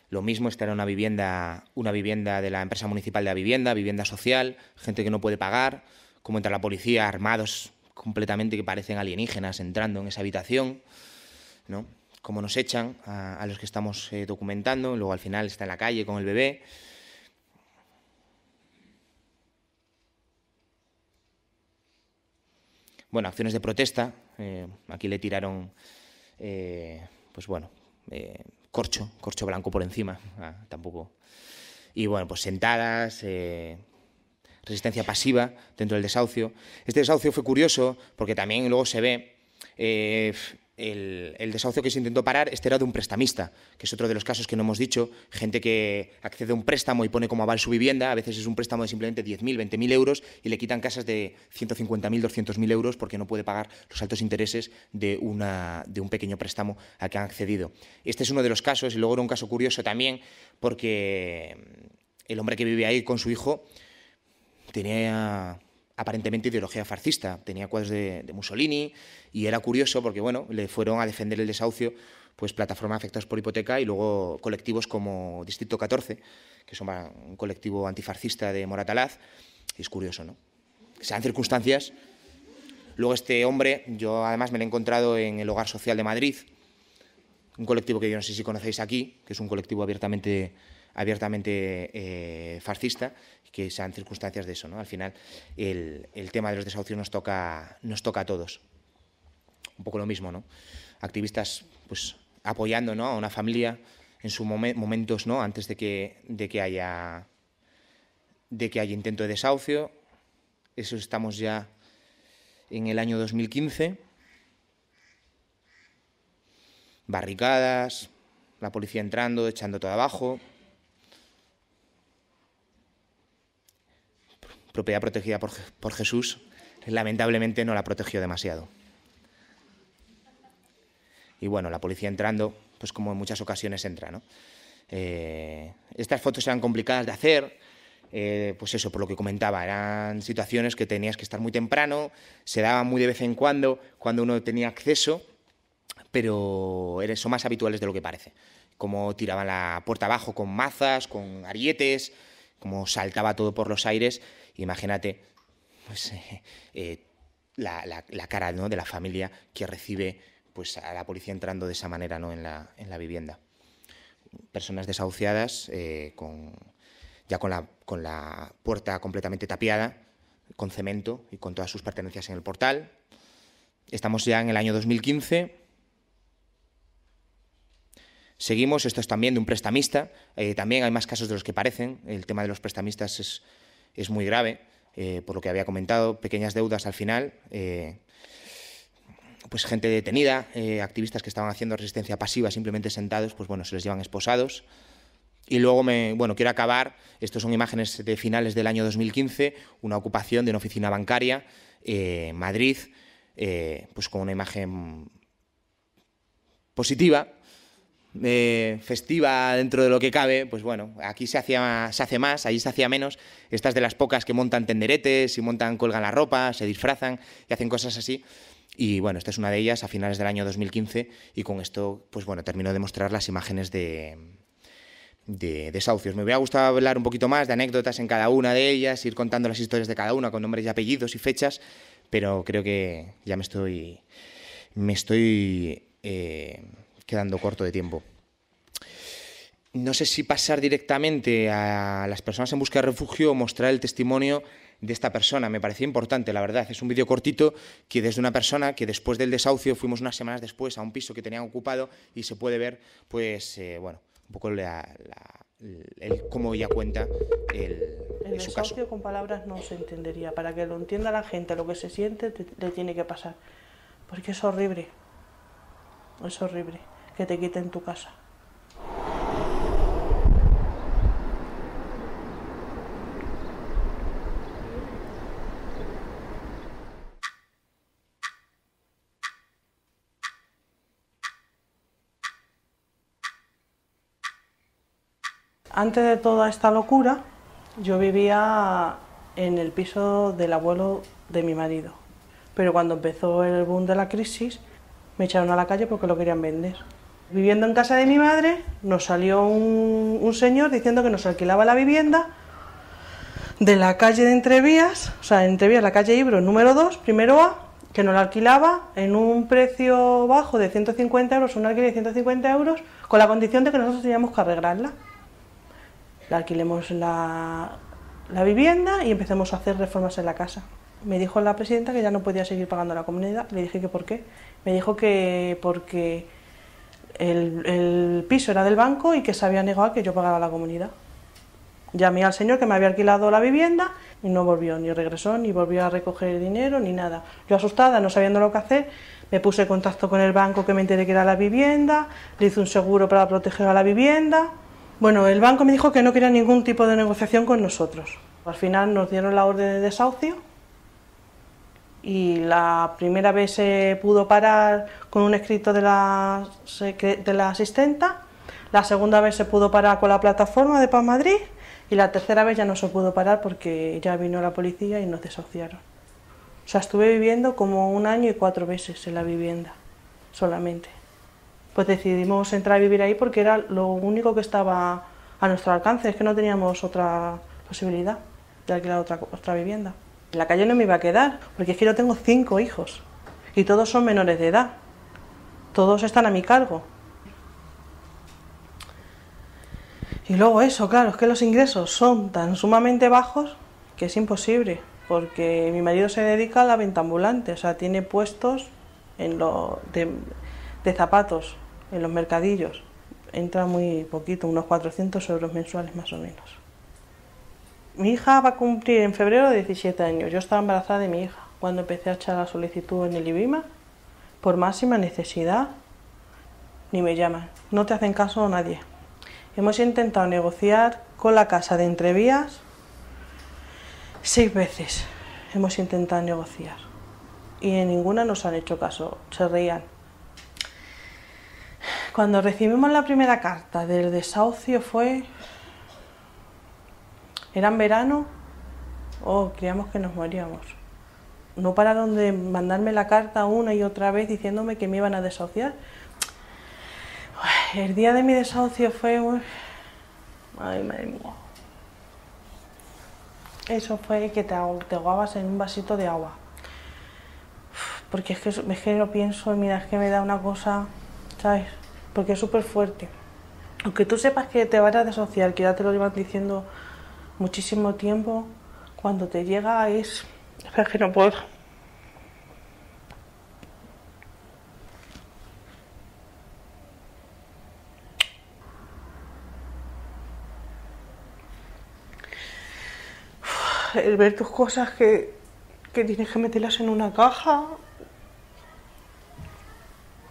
S3: Lo mismo estar en una vivienda, una vivienda de la empresa municipal de la vivienda, vivienda social, gente que no puede pagar, como entra la policía armados completamente que parecen alienígenas entrando en esa habitación, ¿no? cómo nos echan a, los que estamos eh, documentando, luego al final está en la calle con el bebé. bueno, acciones de protesta. Eh, aquí le tiraron, eh, pues bueno, eh, corcho, corcho blanco por encima, ah, tampoco. Y bueno, pues sentadas, resistencia pasiva dentro del desahucio. Este desahucio fue curioso porque también luego se ve el, desahucio que se intentó parar, este era de un prestamista, que es otro de los casos que no hemos dicho, gente que accede a un préstamo y pone como aval su vivienda, a veces es un préstamo de simplemente 10.000, 20.000 euros y le quitan casas de 150.000, 200.000 euros porque no puede pagar los altos intereses de, una, de un pequeño préstamo al que han accedido. Este es uno de los casos y luego era un caso curioso también porque el hombre que vive ahí con su hijo tenía aparentemente ideología fascista. Tenía cuadros de, Mussolini y era curioso porque, bueno, le fueron a defender el desahucio pues plataformas afectadas por hipoteca y luego colectivos como Distrito 14, que son un colectivo antifascista de Moratalaz. es curioso, ¿no? sean circunstancias. Luego este hombre, yo además me lo he encontrado en el Hogar Social de Madrid, un colectivo que yo no sé si conocéis aquí, que es un colectivo abiertamente abiertamente eh, fascista, que sean circunstancias de eso. ¿no? Al final, el, tema de los desahucios nos toca, nos toca a todos. Un poco lo mismo, ¿no? Activistas pues, apoyando a una familia en sus momentos ¿no? antes de que, de que haya de que haya intento de desahucio. Eso estamos ya en el año 2015. Barricadas, la policía entrando, echando todo abajo. propiedad protegida por, Jesús, lamentablemente no la protegió demasiado. Y bueno, la policía entrando, pues como en muchas ocasiones entra, ¿no? Eh, estas fotos eran complicadas de hacer, eh, pues eso, por lo que comentaba, eran situaciones que tenías que estar muy temprano, se daban muy de vez en cuando, cuando uno tenía acceso, pero son más habituales de lo que parece. Como tiraban la puerta abajo con mazas, con arietes, como saltaba todo por los aires Imagínate pues, eh, la, cara de la familia que recibe pues, a la policía entrando de esa manera ¿no? en, la, vivienda. Personas desahuciadas eh, con, ya con la, con la puerta completamente tapiada, con cemento y con todas sus pertenencias en el portal. Estamos ya en el año 2015. Seguimos, esto es también de un prestamista. Eh, también hay más casos de los que parecen. El tema de los prestamistas es es muy grave, eh, por lo que había comentado, pequeñas deudas al final, eh, pues gente detenida, eh, activistas que estaban haciendo resistencia pasiva simplemente sentados, pues bueno, se les llevan esposados. Y luego, me, bueno, quiero acabar, estas son imágenes de finales del año 2015, una ocupación de una oficina bancaria en Madrid, pues con una imagen positiva, eh, festiva dentro de lo que cabe, pues bueno, aquí se, hacía, se hace más, allí se hacía menos. Estas de las pocas que montan tenderetes y montan, colgan la ropa, se disfrazan y hacen cosas así. Y bueno, esta es una de ellas a finales del año 2015 y con esto, pues bueno, termino de mostrar las imágenes de, de desahucios. Me hubiera gustado hablar un poquito más de anécdotas en cada una de ellas, ir contando las historias de cada una con nombres y apellidos y fechas, pero creo que ya me estoy, me estoy eh, quedando corto de tiempo. No sé si pasar directamente a las personas en busca de refugio o mostrar el testimonio de esta persona. Me parecía importante, la verdad. Es un vídeo cortito que desde una persona que después del desahucio fuimos unas semanas después a un piso que tenían ocupado y se puede ver, pues, eh, bueno, un poco la, el, cómo ella cuenta el, el desahucio caso.
S4: con palabras no se entendería. Para que lo entienda la gente, lo que se siente le tiene que pasar. Porque es horrible. Es horrible que te quiten tu casa. Antes de toda esta locura, yo vivía en el piso del abuelo de mi marido. Pero cuando empezó el boom de la crisis, me echaron a la calle porque lo querían vender viviendo en casa de mi madre, nos salió un, señor diciendo que nos alquilaba la vivienda de la calle de Entrevías, o sea, Entrevías, la calle Ibro, número 2, primero A, que nos la alquilaba en un precio bajo de 150 euros, un alquiler de 150 euros, con la condición de que nosotros teníamos que arreglarla. La alquilemos la, vivienda y empecemos a hacer reformas en la casa. Me dijo la presidenta que ya no podía seguir pagando la comunidad, le dije que por qué. Me dijo que porque el, piso era del banco y que se había negado a que yo pagara la comunidad. Llamé al señor que me había alquilado la vivienda y no volvió, ni regresó, ni volvió a recoger dinero, ni nada. Yo asustada, no sabiendo lo que hacer, me puse en contacto con el banco que me enteré que era la vivienda, le hice un seguro para proteger a la vivienda. Bueno, el banco me dijo que no quería ningún tipo de negociación con nosotros. Al final nos dieron la orden de desahucio y la primera vez se pudo parar con un escrito de la, de la asistenta, la segunda vez se pudo parar con la plataforma de Paz Madrid y la tercera vez ya no se pudo parar porque ya vino la policía y nos desahuciaron. O sea, estuve viviendo como un año y cuatro veces en la vivienda solamente. Pues decidimos entrar a vivir ahí porque era lo único que estaba a nuestro alcance, es que no teníamos otra posibilidad de alquilar otra, otra vivienda. En la calle no me iba a quedar, porque es que yo tengo cinco hijos y todos son menores de edad. Todos están a mi cargo. Y luego eso, claro, es que los ingresos son tan sumamente bajos que es imposible, porque mi marido se dedica a la venta ambulante, o sea, tiene puestos en lo de, de zapatos en los mercadillos. Entra muy poquito, unos 400 euros mensuales más o menos mi hija va a cumplir en febrero 17 años. Yo estaba embarazada de mi hija cuando empecé a echar la solicitud en el IBIMA por máxima necesidad. Ni me llaman, no te hacen caso nadie. Hemos intentado negociar con la casa de Entrevías seis veces. Hemos intentado negociar y en ninguna nos han hecho caso, se reían. Cuando recibimos la primera carta del desahucio fue era en verano, oh, creíamos que nos moríamos. No pararon de mandarme la carta una y otra vez diciéndome que me iban a desahuciar. El día de mi desahucio fue... ay, madre mía. Eso fue que te, aguabas en un vasito de agua. porque es que, es lo pienso y mira, es que me da una cosa, ¿sabes? Porque es súper fuerte. Aunque tú sepas que te van a desociar, que ya te lo iban diciendo muchísimo tiempo, cuando te llega es, es que no puedo. El ver tus cosas que, que tienes que meterlas en una caja,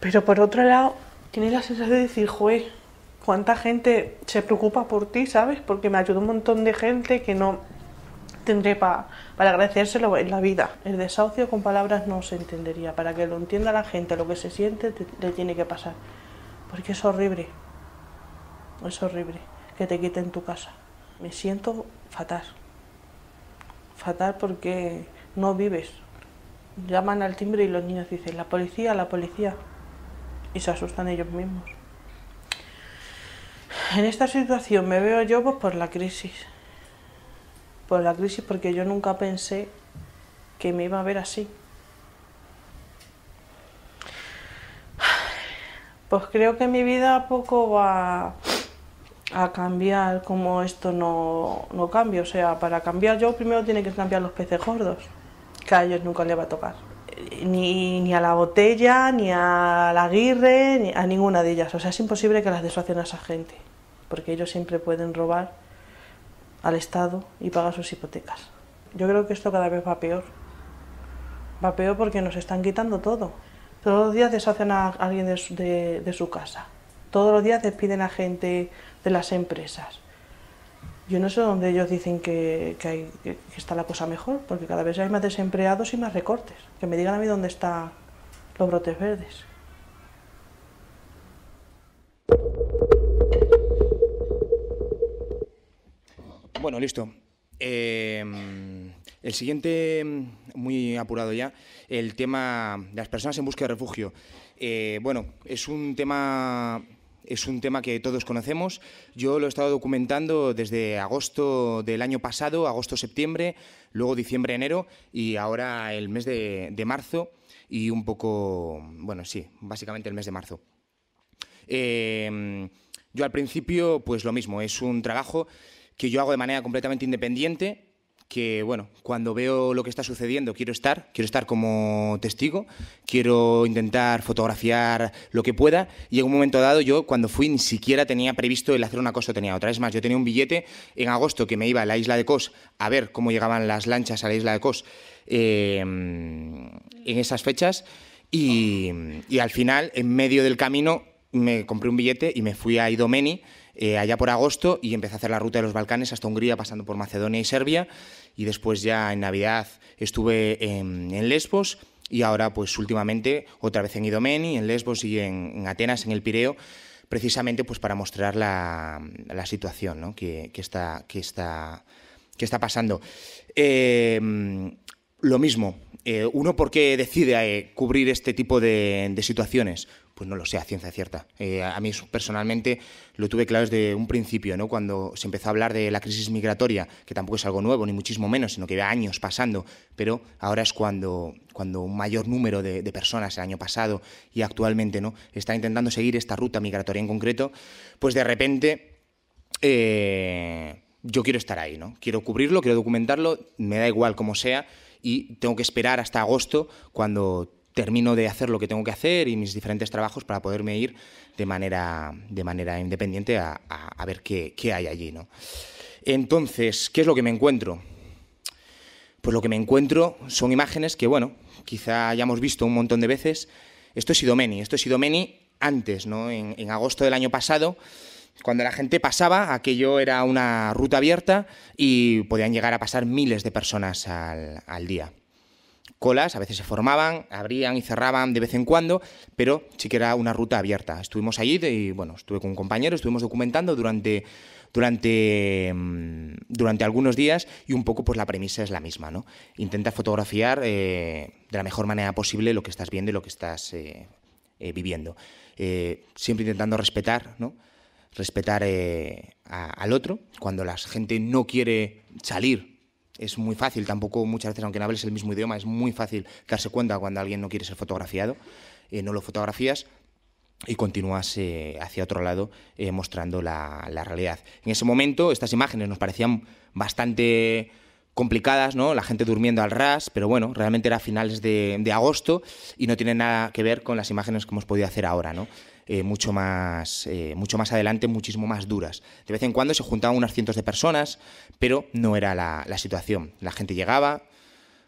S4: pero por otro lado, tienes la sensación de decir, joder, cuánta gente se preocupa por ti, ¿sabes? Porque me ayudó un montón de gente que no tendré para agradecérselo en la vida. El desahucio con palabras no se entendería. Para que lo entienda la gente, lo que se siente le tiene que pasar. Porque es horrible. Es horrible que te quiten tu casa. Me siento fatal. Fatal porque no vives. Llaman al timbre y los niños dicen, la policía, la policía. Y se asustan ellos mismos. En esta situación me veo yo pues, por la crisis. Por la crisis porque yo nunca pensé que me iba a ver así. Pues creo que mi vida poco va a cambiar como esto no, no cambia. O sea, para cambiar yo primero tiene que cambiar los peces gordos, que a ellos nunca les va a tocar ni, ni, a la botella, ni a la guirre, ni a ninguna de ellas. O sea, es imposible que las deshacen a esa gente, porque ellos siempre pueden robar al Estado y pagar sus hipotecas. Yo creo que esto cada vez va peor. Va peor porque nos están quitando todo. Todos los días deshacen a alguien de su, de su casa. Todos los días despiden a gente de las empresas. Yo no sé dónde ellos dicen que, está la cosa mejor, porque cada vez hay más desempleados y más recortes. Que me digan a mí dónde están los brotes verdes. Bueno,
S3: listo. Em, el siguiente, muy apurado ya, el tema de las personas en busca de refugio. Eh, bueno, es un tema es un tema que todos conocemos. Yo lo he estado documentando desde agosto del año pasado, agosto-septiembre, luego diciembre-enero y ahora el mes de, marzo y un poco, bueno, sí, básicamente el mes de marzo. Em, yo al principio, pues lo mismo, es un trabajo que yo hago de manera completamente independiente, que, bueno, cuando veo lo que está sucediendo, quiero estar, quiero estar como testigo, quiero intentar fotografiar lo que pueda. Y en un momento dado, yo cuando fui ni siquiera tenía previsto el hacer una cosa tenía otra. vez más, yo tenía un billete en agosto que me iba a la isla de Kos a ver cómo llegaban las lanchas a la isla de Kos em, en esas fechas. Y, al final, en medio del camino, me compré un billete y me fui a Idomeni. Eh, allá por agosto y empecé a hacer la ruta de los Balcanes hasta Hungría, pasando por Macedonia y Serbia y después ya en Navidad estuve en, Lesbos y ahora pues últimamente otra vez en Idomeni, en Lesbos y en, Atenas, en el Pireo, precisamente pues para mostrar la, situación que, está, que, está, que está pasando. Em, lo mismo, eh, ¿uno uno porque decide eh, cubrir este tipo de situaciones, pues no lo sé, a ciencia cierta. Eh, a mí personalmente lo tuve claro desde un principio, ¿no? cuando se empezó a hablar de la crisis migratoria, que tampoco es algo nuevo, ni muchísimo menos, sino que lleva años pasando, pero ahora es cuando, cuando un mayor número de, personas el año pasado y actualmente ¿no? está intentando seguir esta ruta migratoria en concreto, pues de repente... Eh, yo quiero estar ahí, ¿no? Quiero cubrirlo, quiero documentarlo, me da igual como sea y tengo que esperar hasta agosto cuando termino de hacer lo que tengo que hacer y mis diferentes trabajos para poderme ir de manera, de manera independiente a, ver qué, hay allí. ¿no? Entonces, ¿qué es lo que me encuentro? Pues lo que me encuentro son imágenes que, bueno, quizá hayamos visto un montón de veces. Esto es Idomeni, esto es Idomeni antes, ¿no? En, en agosto del año pasado, cuando la gente pasaba, aquello era una ruta abierta y podían llegar a pasar miles de personas al, al día colas, a veces se formaban, abrían y cerraban de vez en cuando, pero sí que era una ruta abierta. Estuvimos allí y, bueno, estuve con un compañero, estuvimos documentando durante, durante, mm, durante algunos días y un poco pues la premisa es la misma, ¿no? Intenta fotografiar eh, de la mejor manera posible lo que estás viendo y lo que estás eh, eh, viviendo. siempre intentando respetar, ¿no? Respetar al otro. Cuando la gente no quiere salir es muy fácil, tampoco muchas veces, aunque no hables el mismo idioma, es muy fácil darse cuenta cuando alguien no quiere ser fotografiado, eh, no lo fotografías y continúas eh, hacia otro lado eh, mostrando la, la, realidad. En ese momento estas imágenes nos parecían bastante complicadas, ¿no? La gente durmiendo al ras, pero bueno, realmente era finales de, de, agosto y no tiene nada que ver con las imágenes que hemos podido hacer ahora, ¿no? Eh, mucho, más, eh, mucho más adelante, muchísimo más duras. De vez en cuando se juntaban unas cientos de personas, pero no era la, situación. La gente llegaba,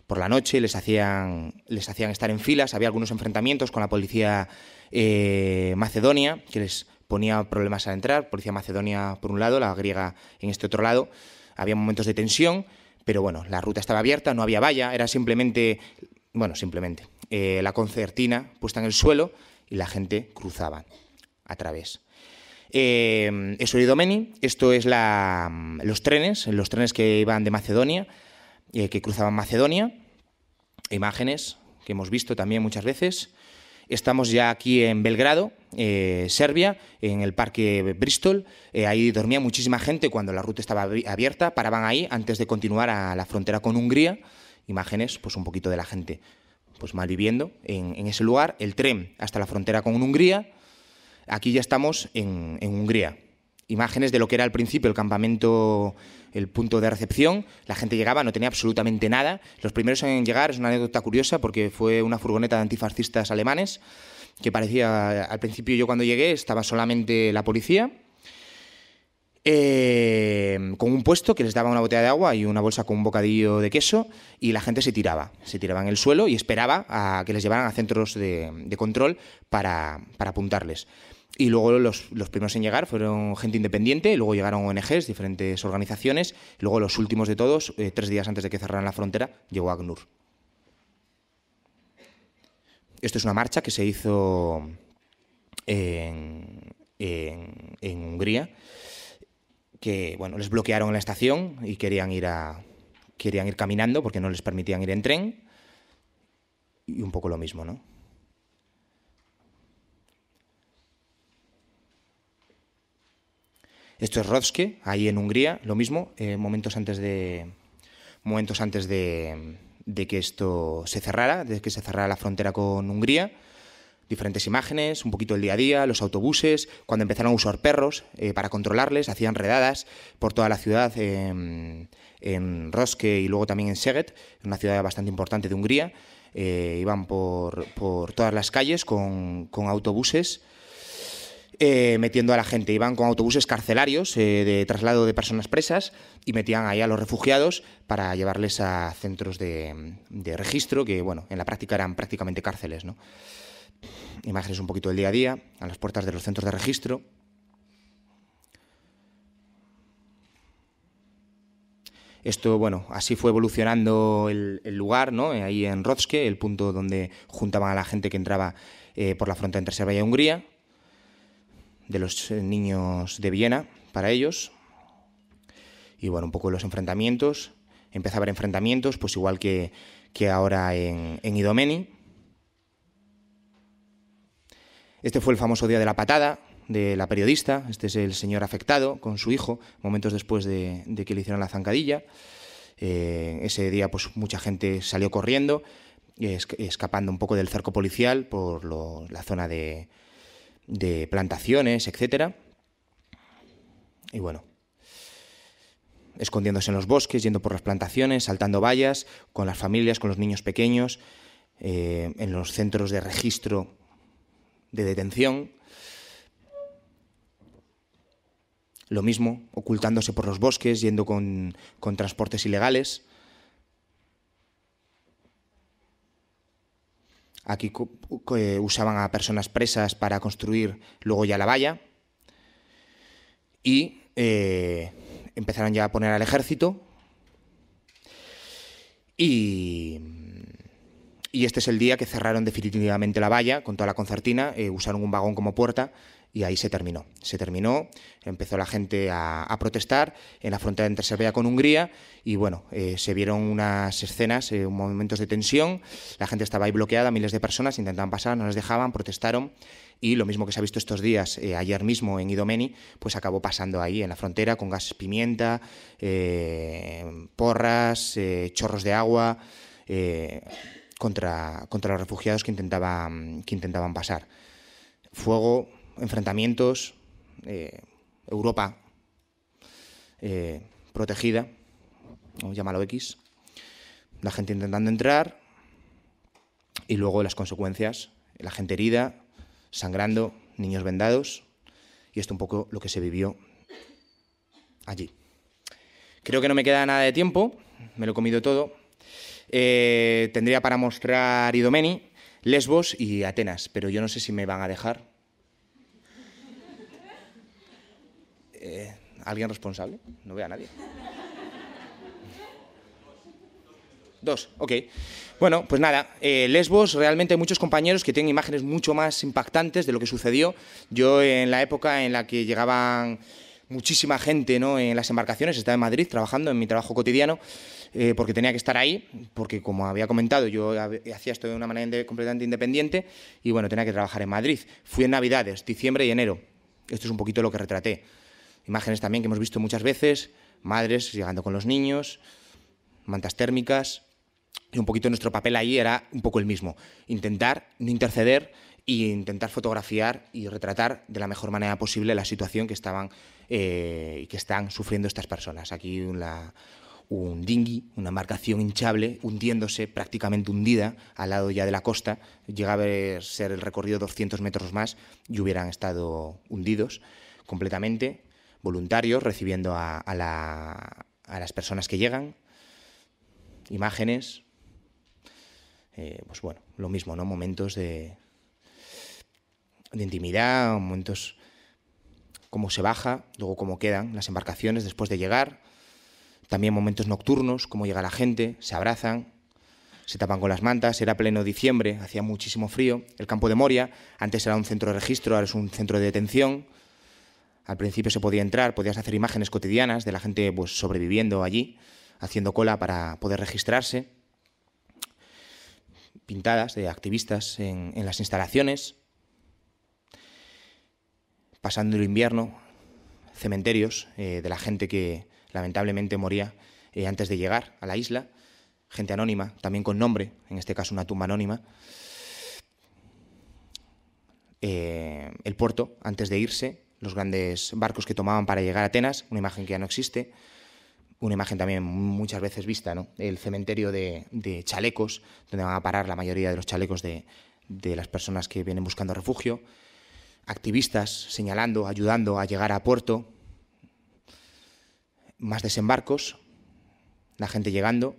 S3: por la noche, les hacían, les hacían estar en filas, había algunos enfrentamientos con la policía eh, macedonia, que les ponía problemas al entrar, policía macedonia por un lado, la griega en este otro lado, había momentos de tensión, pero bueno, la ruta estaba abierta, no había valla, era simplemente, bueno, simplemente la concertina puesta en el suelo y la gente cruzaba a través. Eh, Domeni, esto es los trenes, los trenes que iban de Macedonia, y eh, que cruzaban Macedonia, imágenes que hemos visto también muchas veces. Estamos ya aquí en Belgrado, eh, Serbia, en el parque Bristol. Eh, ahí dormía muchísima gente cuando la ruta estaba abierta. Paraban ahí antes de continuar a la frontera con Hungría. Imágenes, pues un poquito de la gente pues malviviendo en, en ese lugar, el tren hasta la frontera con Hungría. Aquí ya estamos en Hungría. Imágenes de lo que era al principio el campamento, el punto de recepción. La gente llegaba, no tenía absolutamente nada. Los primeros en llegar, es una anécdota curiosa porque fue una furgoneta de antifascistas alemanes que parecía, al principio yo cuando llegué estaba solamente la policía eh, con un puesto que les daba una botella de agua y una bolsa con un bocadillo de queso y la gente se tiraba, se tiraba en el suelo y esperaba a que les llevaran a centros de, control para, para, apuntarles. Y luego los, los, primeros en llegar fueron gente independiente, luego llegaron ONGs, diferentes organizaciones, luego los últimos de todos, eh, tres días antes de que cerraran la frontera, llegó ACNUR. Esto es una marcha que se hizo en, en, en Hungría que bueno, les bloquearon la estación y querían ir, a, querían ir caminando porque no les permitían ir en tren. Y un poco lo mismo, ¿no? Esto es Rodske, ahí en Hungría, lo mismo, eh, momentos antes de. momentos antes de, de que esto se cerrara, de que se cerrara la frontera con Hungría diferentes imágenes, un poquito el día a día, los autobuses, cuando empezaron a usar perros eh, para controlarles, hacían redadas por toda la ciudad en Roske y luego también en Seget, una ciudad bastante importante de Hungría. Eh, iban por, todas las calles con, autobuses. Eh, metiendo a la gente. Iban con autobuses carcelarios de traslado de personas presas y metían ahí a los refugiados para llevarles a centros de, de registro que, bueno, en la práctica eran prácticamente cárceles, ¿no? imágenes un poquito del día a día, a las puertas de los centros de registro. Esto, bueno, así fue evolucionando el, lugar, ¿no? Eh, ahí en Rotzke, el punto donde juntaban a la gente que entraba eh, por la frontera entre Serbia y Hungría, de los eh, niños de Viena, para ellos. Y bueno, un poco los enfrentamientos. Empezaba a haber enfrentamientos, pues igual que, que ahora en Idomeni. Este fue el famoso día de la patada de la periodista, este es el señor afectado con su hijo, momentos después de, que le hicieron la zancadilla. Eh, ese día pues mucha gente salió corriendo, escapando un poco del cerco policial por la zona de, plantaciones, etcétera. Y bueno, escondiéndose en los bosques, yendo por las plantaciones, saltando vallas, con las familias, con los niños pequeños, eh, en los centros de registro de detención. Lo mismo, ocultándose por los bosques, yendo con, transportes ilegales. Aquí eh, usaban a personas presas para construir luego ya la valla. Y eh, empezaron ya a poner al ejército. Y y este es el día que cerraron definitivamente la valla con toda la concertina, eh, usaron un vagón como puerta y ahí se terminó. Se terminó, empezó la gente a, protestar en la frontera entre Serbia con Hungría y bueno, eh, se vieron unas escenas, eh, momentos de tensión, la gente estaba ahí bloqueada, miles de personas intentaban pasar, no les dejaban, protestaron y lo mismo que se ha visto estos días, ayer mismo en Idomeni, pues acabó pasando ahí en la frontera con gas pimienta, porras, chorros de agua contra, los refugiados que intentaban, que intentaban pasar. Fuego, enfrentamientos, eh, Europa eh, protegida, o llámalo X, la gente intentando entrar y luego las consecuencias, la gente herida, sangrando, niños vendados y esto un poco lo que se vivió allí. Creo que no me queda nada de tiempo, me lo he comido todo, eh, tendría para mostrar Idomeni, Lesbos y Atenas, pero yo no sé si me van a dejar. Eh, ¿Alguien responsable? No veo a nadie. Dos, ok. Bueno, pues nada, eh, Lesbos, realmente hay muchos compañeros que tienen imágenes mucho más impactantes de lo que sucedió. Yo en la época en la que llegaban muchísima gente ¿no? en las embarcaciones, estaba en Madrid trabajando en mi trabajo cotidiano, eh, porque tenía que estar ahí, porque como había comentado, yo hacía esto de una manera completamente independiente y bueno, tenía que trabajar en Madrid. Fui en Navidades, diciembre y enero. Esto es un poquito lo que retraté. Imágenes también que hemos visto muchas veces, madres llegando con los niños, mantas térmicas. Y un poquito nuestro papel ahí era un poco el mismo, intentar no interceder e intentar fotografiar y retratar de la mejor manera posible la situación que estaban y eh, que están sufriendo estas personas. Aquí la, un dinghy, una embarcación hinchable, hundiéndose, prácticamente hundida, al lado ya de la costa. Llegaba a ser el recorrido 200 metros más y hubieran estado hundidos completamente, voluntarios, recibiendo a, las personas que llegan, imágenes, eh, pues bueno, lo mismo, ¿no? Momentos de, de intimidad, momentos cómo se baja, luego cómo quedan las embarcaciones después de llegar también momentos nocturnos, como llega la gente, se abrazan, se tapan con las mantas, era pleno diciembre, hacía muchísimo frío, el campo de Moria, antes era un centro de registro, ahora es un centro de detención. Al principio se podía entrar, podías hacer imágenes cotidianas de la gente pues, sobreviviendo allí, haciendo cola para poder registrarse, pintadas de activistas en, las instalaciones, pasando el invierno, cementerios eh, de la gente que, lamentablemente moría eh, antes de llegar a la isla. Gente anónima, también con nombre, en este caso una tumba anónima. Eh, el puerto, antes de irse, los grandes barcos que tomaban para llegar a Atenas, una imagen que ya no existe, una imagen también muchas veces vista, ¿no? El cementerio de, chalecos, donde van a parar la mayoría de los chalecos de, de las personas que vienen buscando refugio, activistas señalando, ayudando a llegar a puerto, más desembarcos, la gente llegando,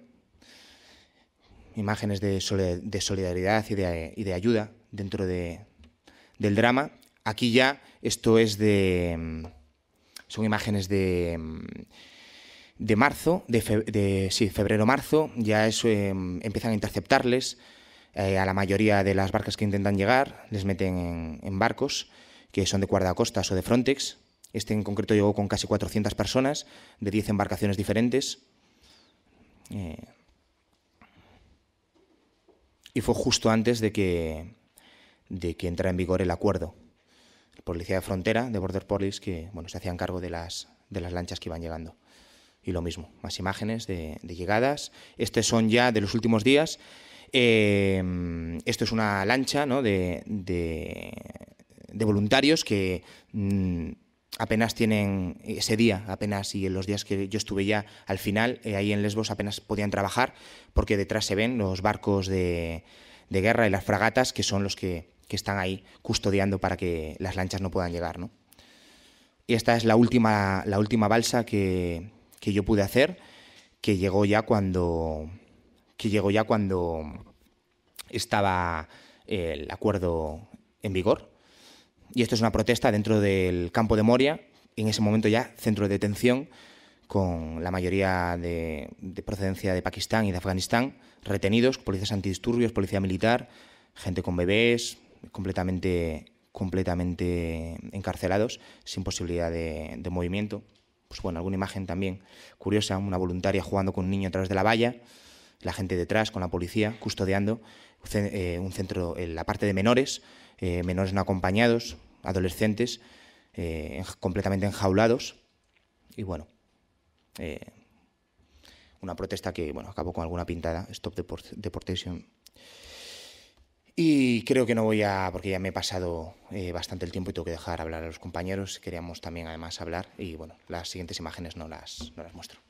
S3: imágenes de solidaridad y de, ayuda dentro del drama. Aquí ya esto es de... Son imágenes de, de marzo, de, febrero-marzo, ya eh, empiezan a interceptarles eh, a la mayoría de las barcas que intentan llegar, les meten en, en barcos que son de guardacostas o de Frontex, este en concreto llegó con casi 400 personas de 10 embarcaciones diferentes. Eh, y fue justo antes de que, de que entrara en vigor el acuerdo. La Policía de Frontera, de Border Police, que bueno, se hacían cargo de las, de las lanchas que iban llegando. Y lo mismo, más imágenes de, llegadas. Estos son ya de los últimos días. Eh, esto es una lancha de, voluntarios que mm, apenas tienen ese día, apenas y en los días que yo estuve ya al final, eh, ahí en Lesbos apenas podían trabajar porque detrás se ven los barcos de, guerra y las fragatas que son los que, están ahí custodiando para que las lanchas no puedan llegar. ¿no? Y esta es la última, la última balsa que, yo pude hacer, que llegó ya cuando, que llegó ya cuando estaba eh, el acuerdo en vigor y esto es una protesta dentro del campo de Moria, en ese momento ya centro de detención, con la mayoría de, procedencia de Pakistán y de Afganistán, retenidos, policías antidisturbios, policía militar, gente con bebés, completamente, completamente encarcelados, sin posibilidad de, movimiento. Pues bueno, alguna imagen también curiosa, una voluntaria jugando con un niño a través de la valla, la gente detrás con la policía custodiando un eh, centro en eh, la parte de menores eh, menores no acompañados, adolescentes, eh, completamente enjaulados. Y bueno, eh, una protesta que bueno, acabó con alguna pintada, Stop Deport Deportation. Y creo que no voy a, porque ya me he pasado bastante el tiempo y tengo que dejar hablar a los compañeros. Queríamos también además hablar y bueno, las siguientes imágenes no las, no las muestro.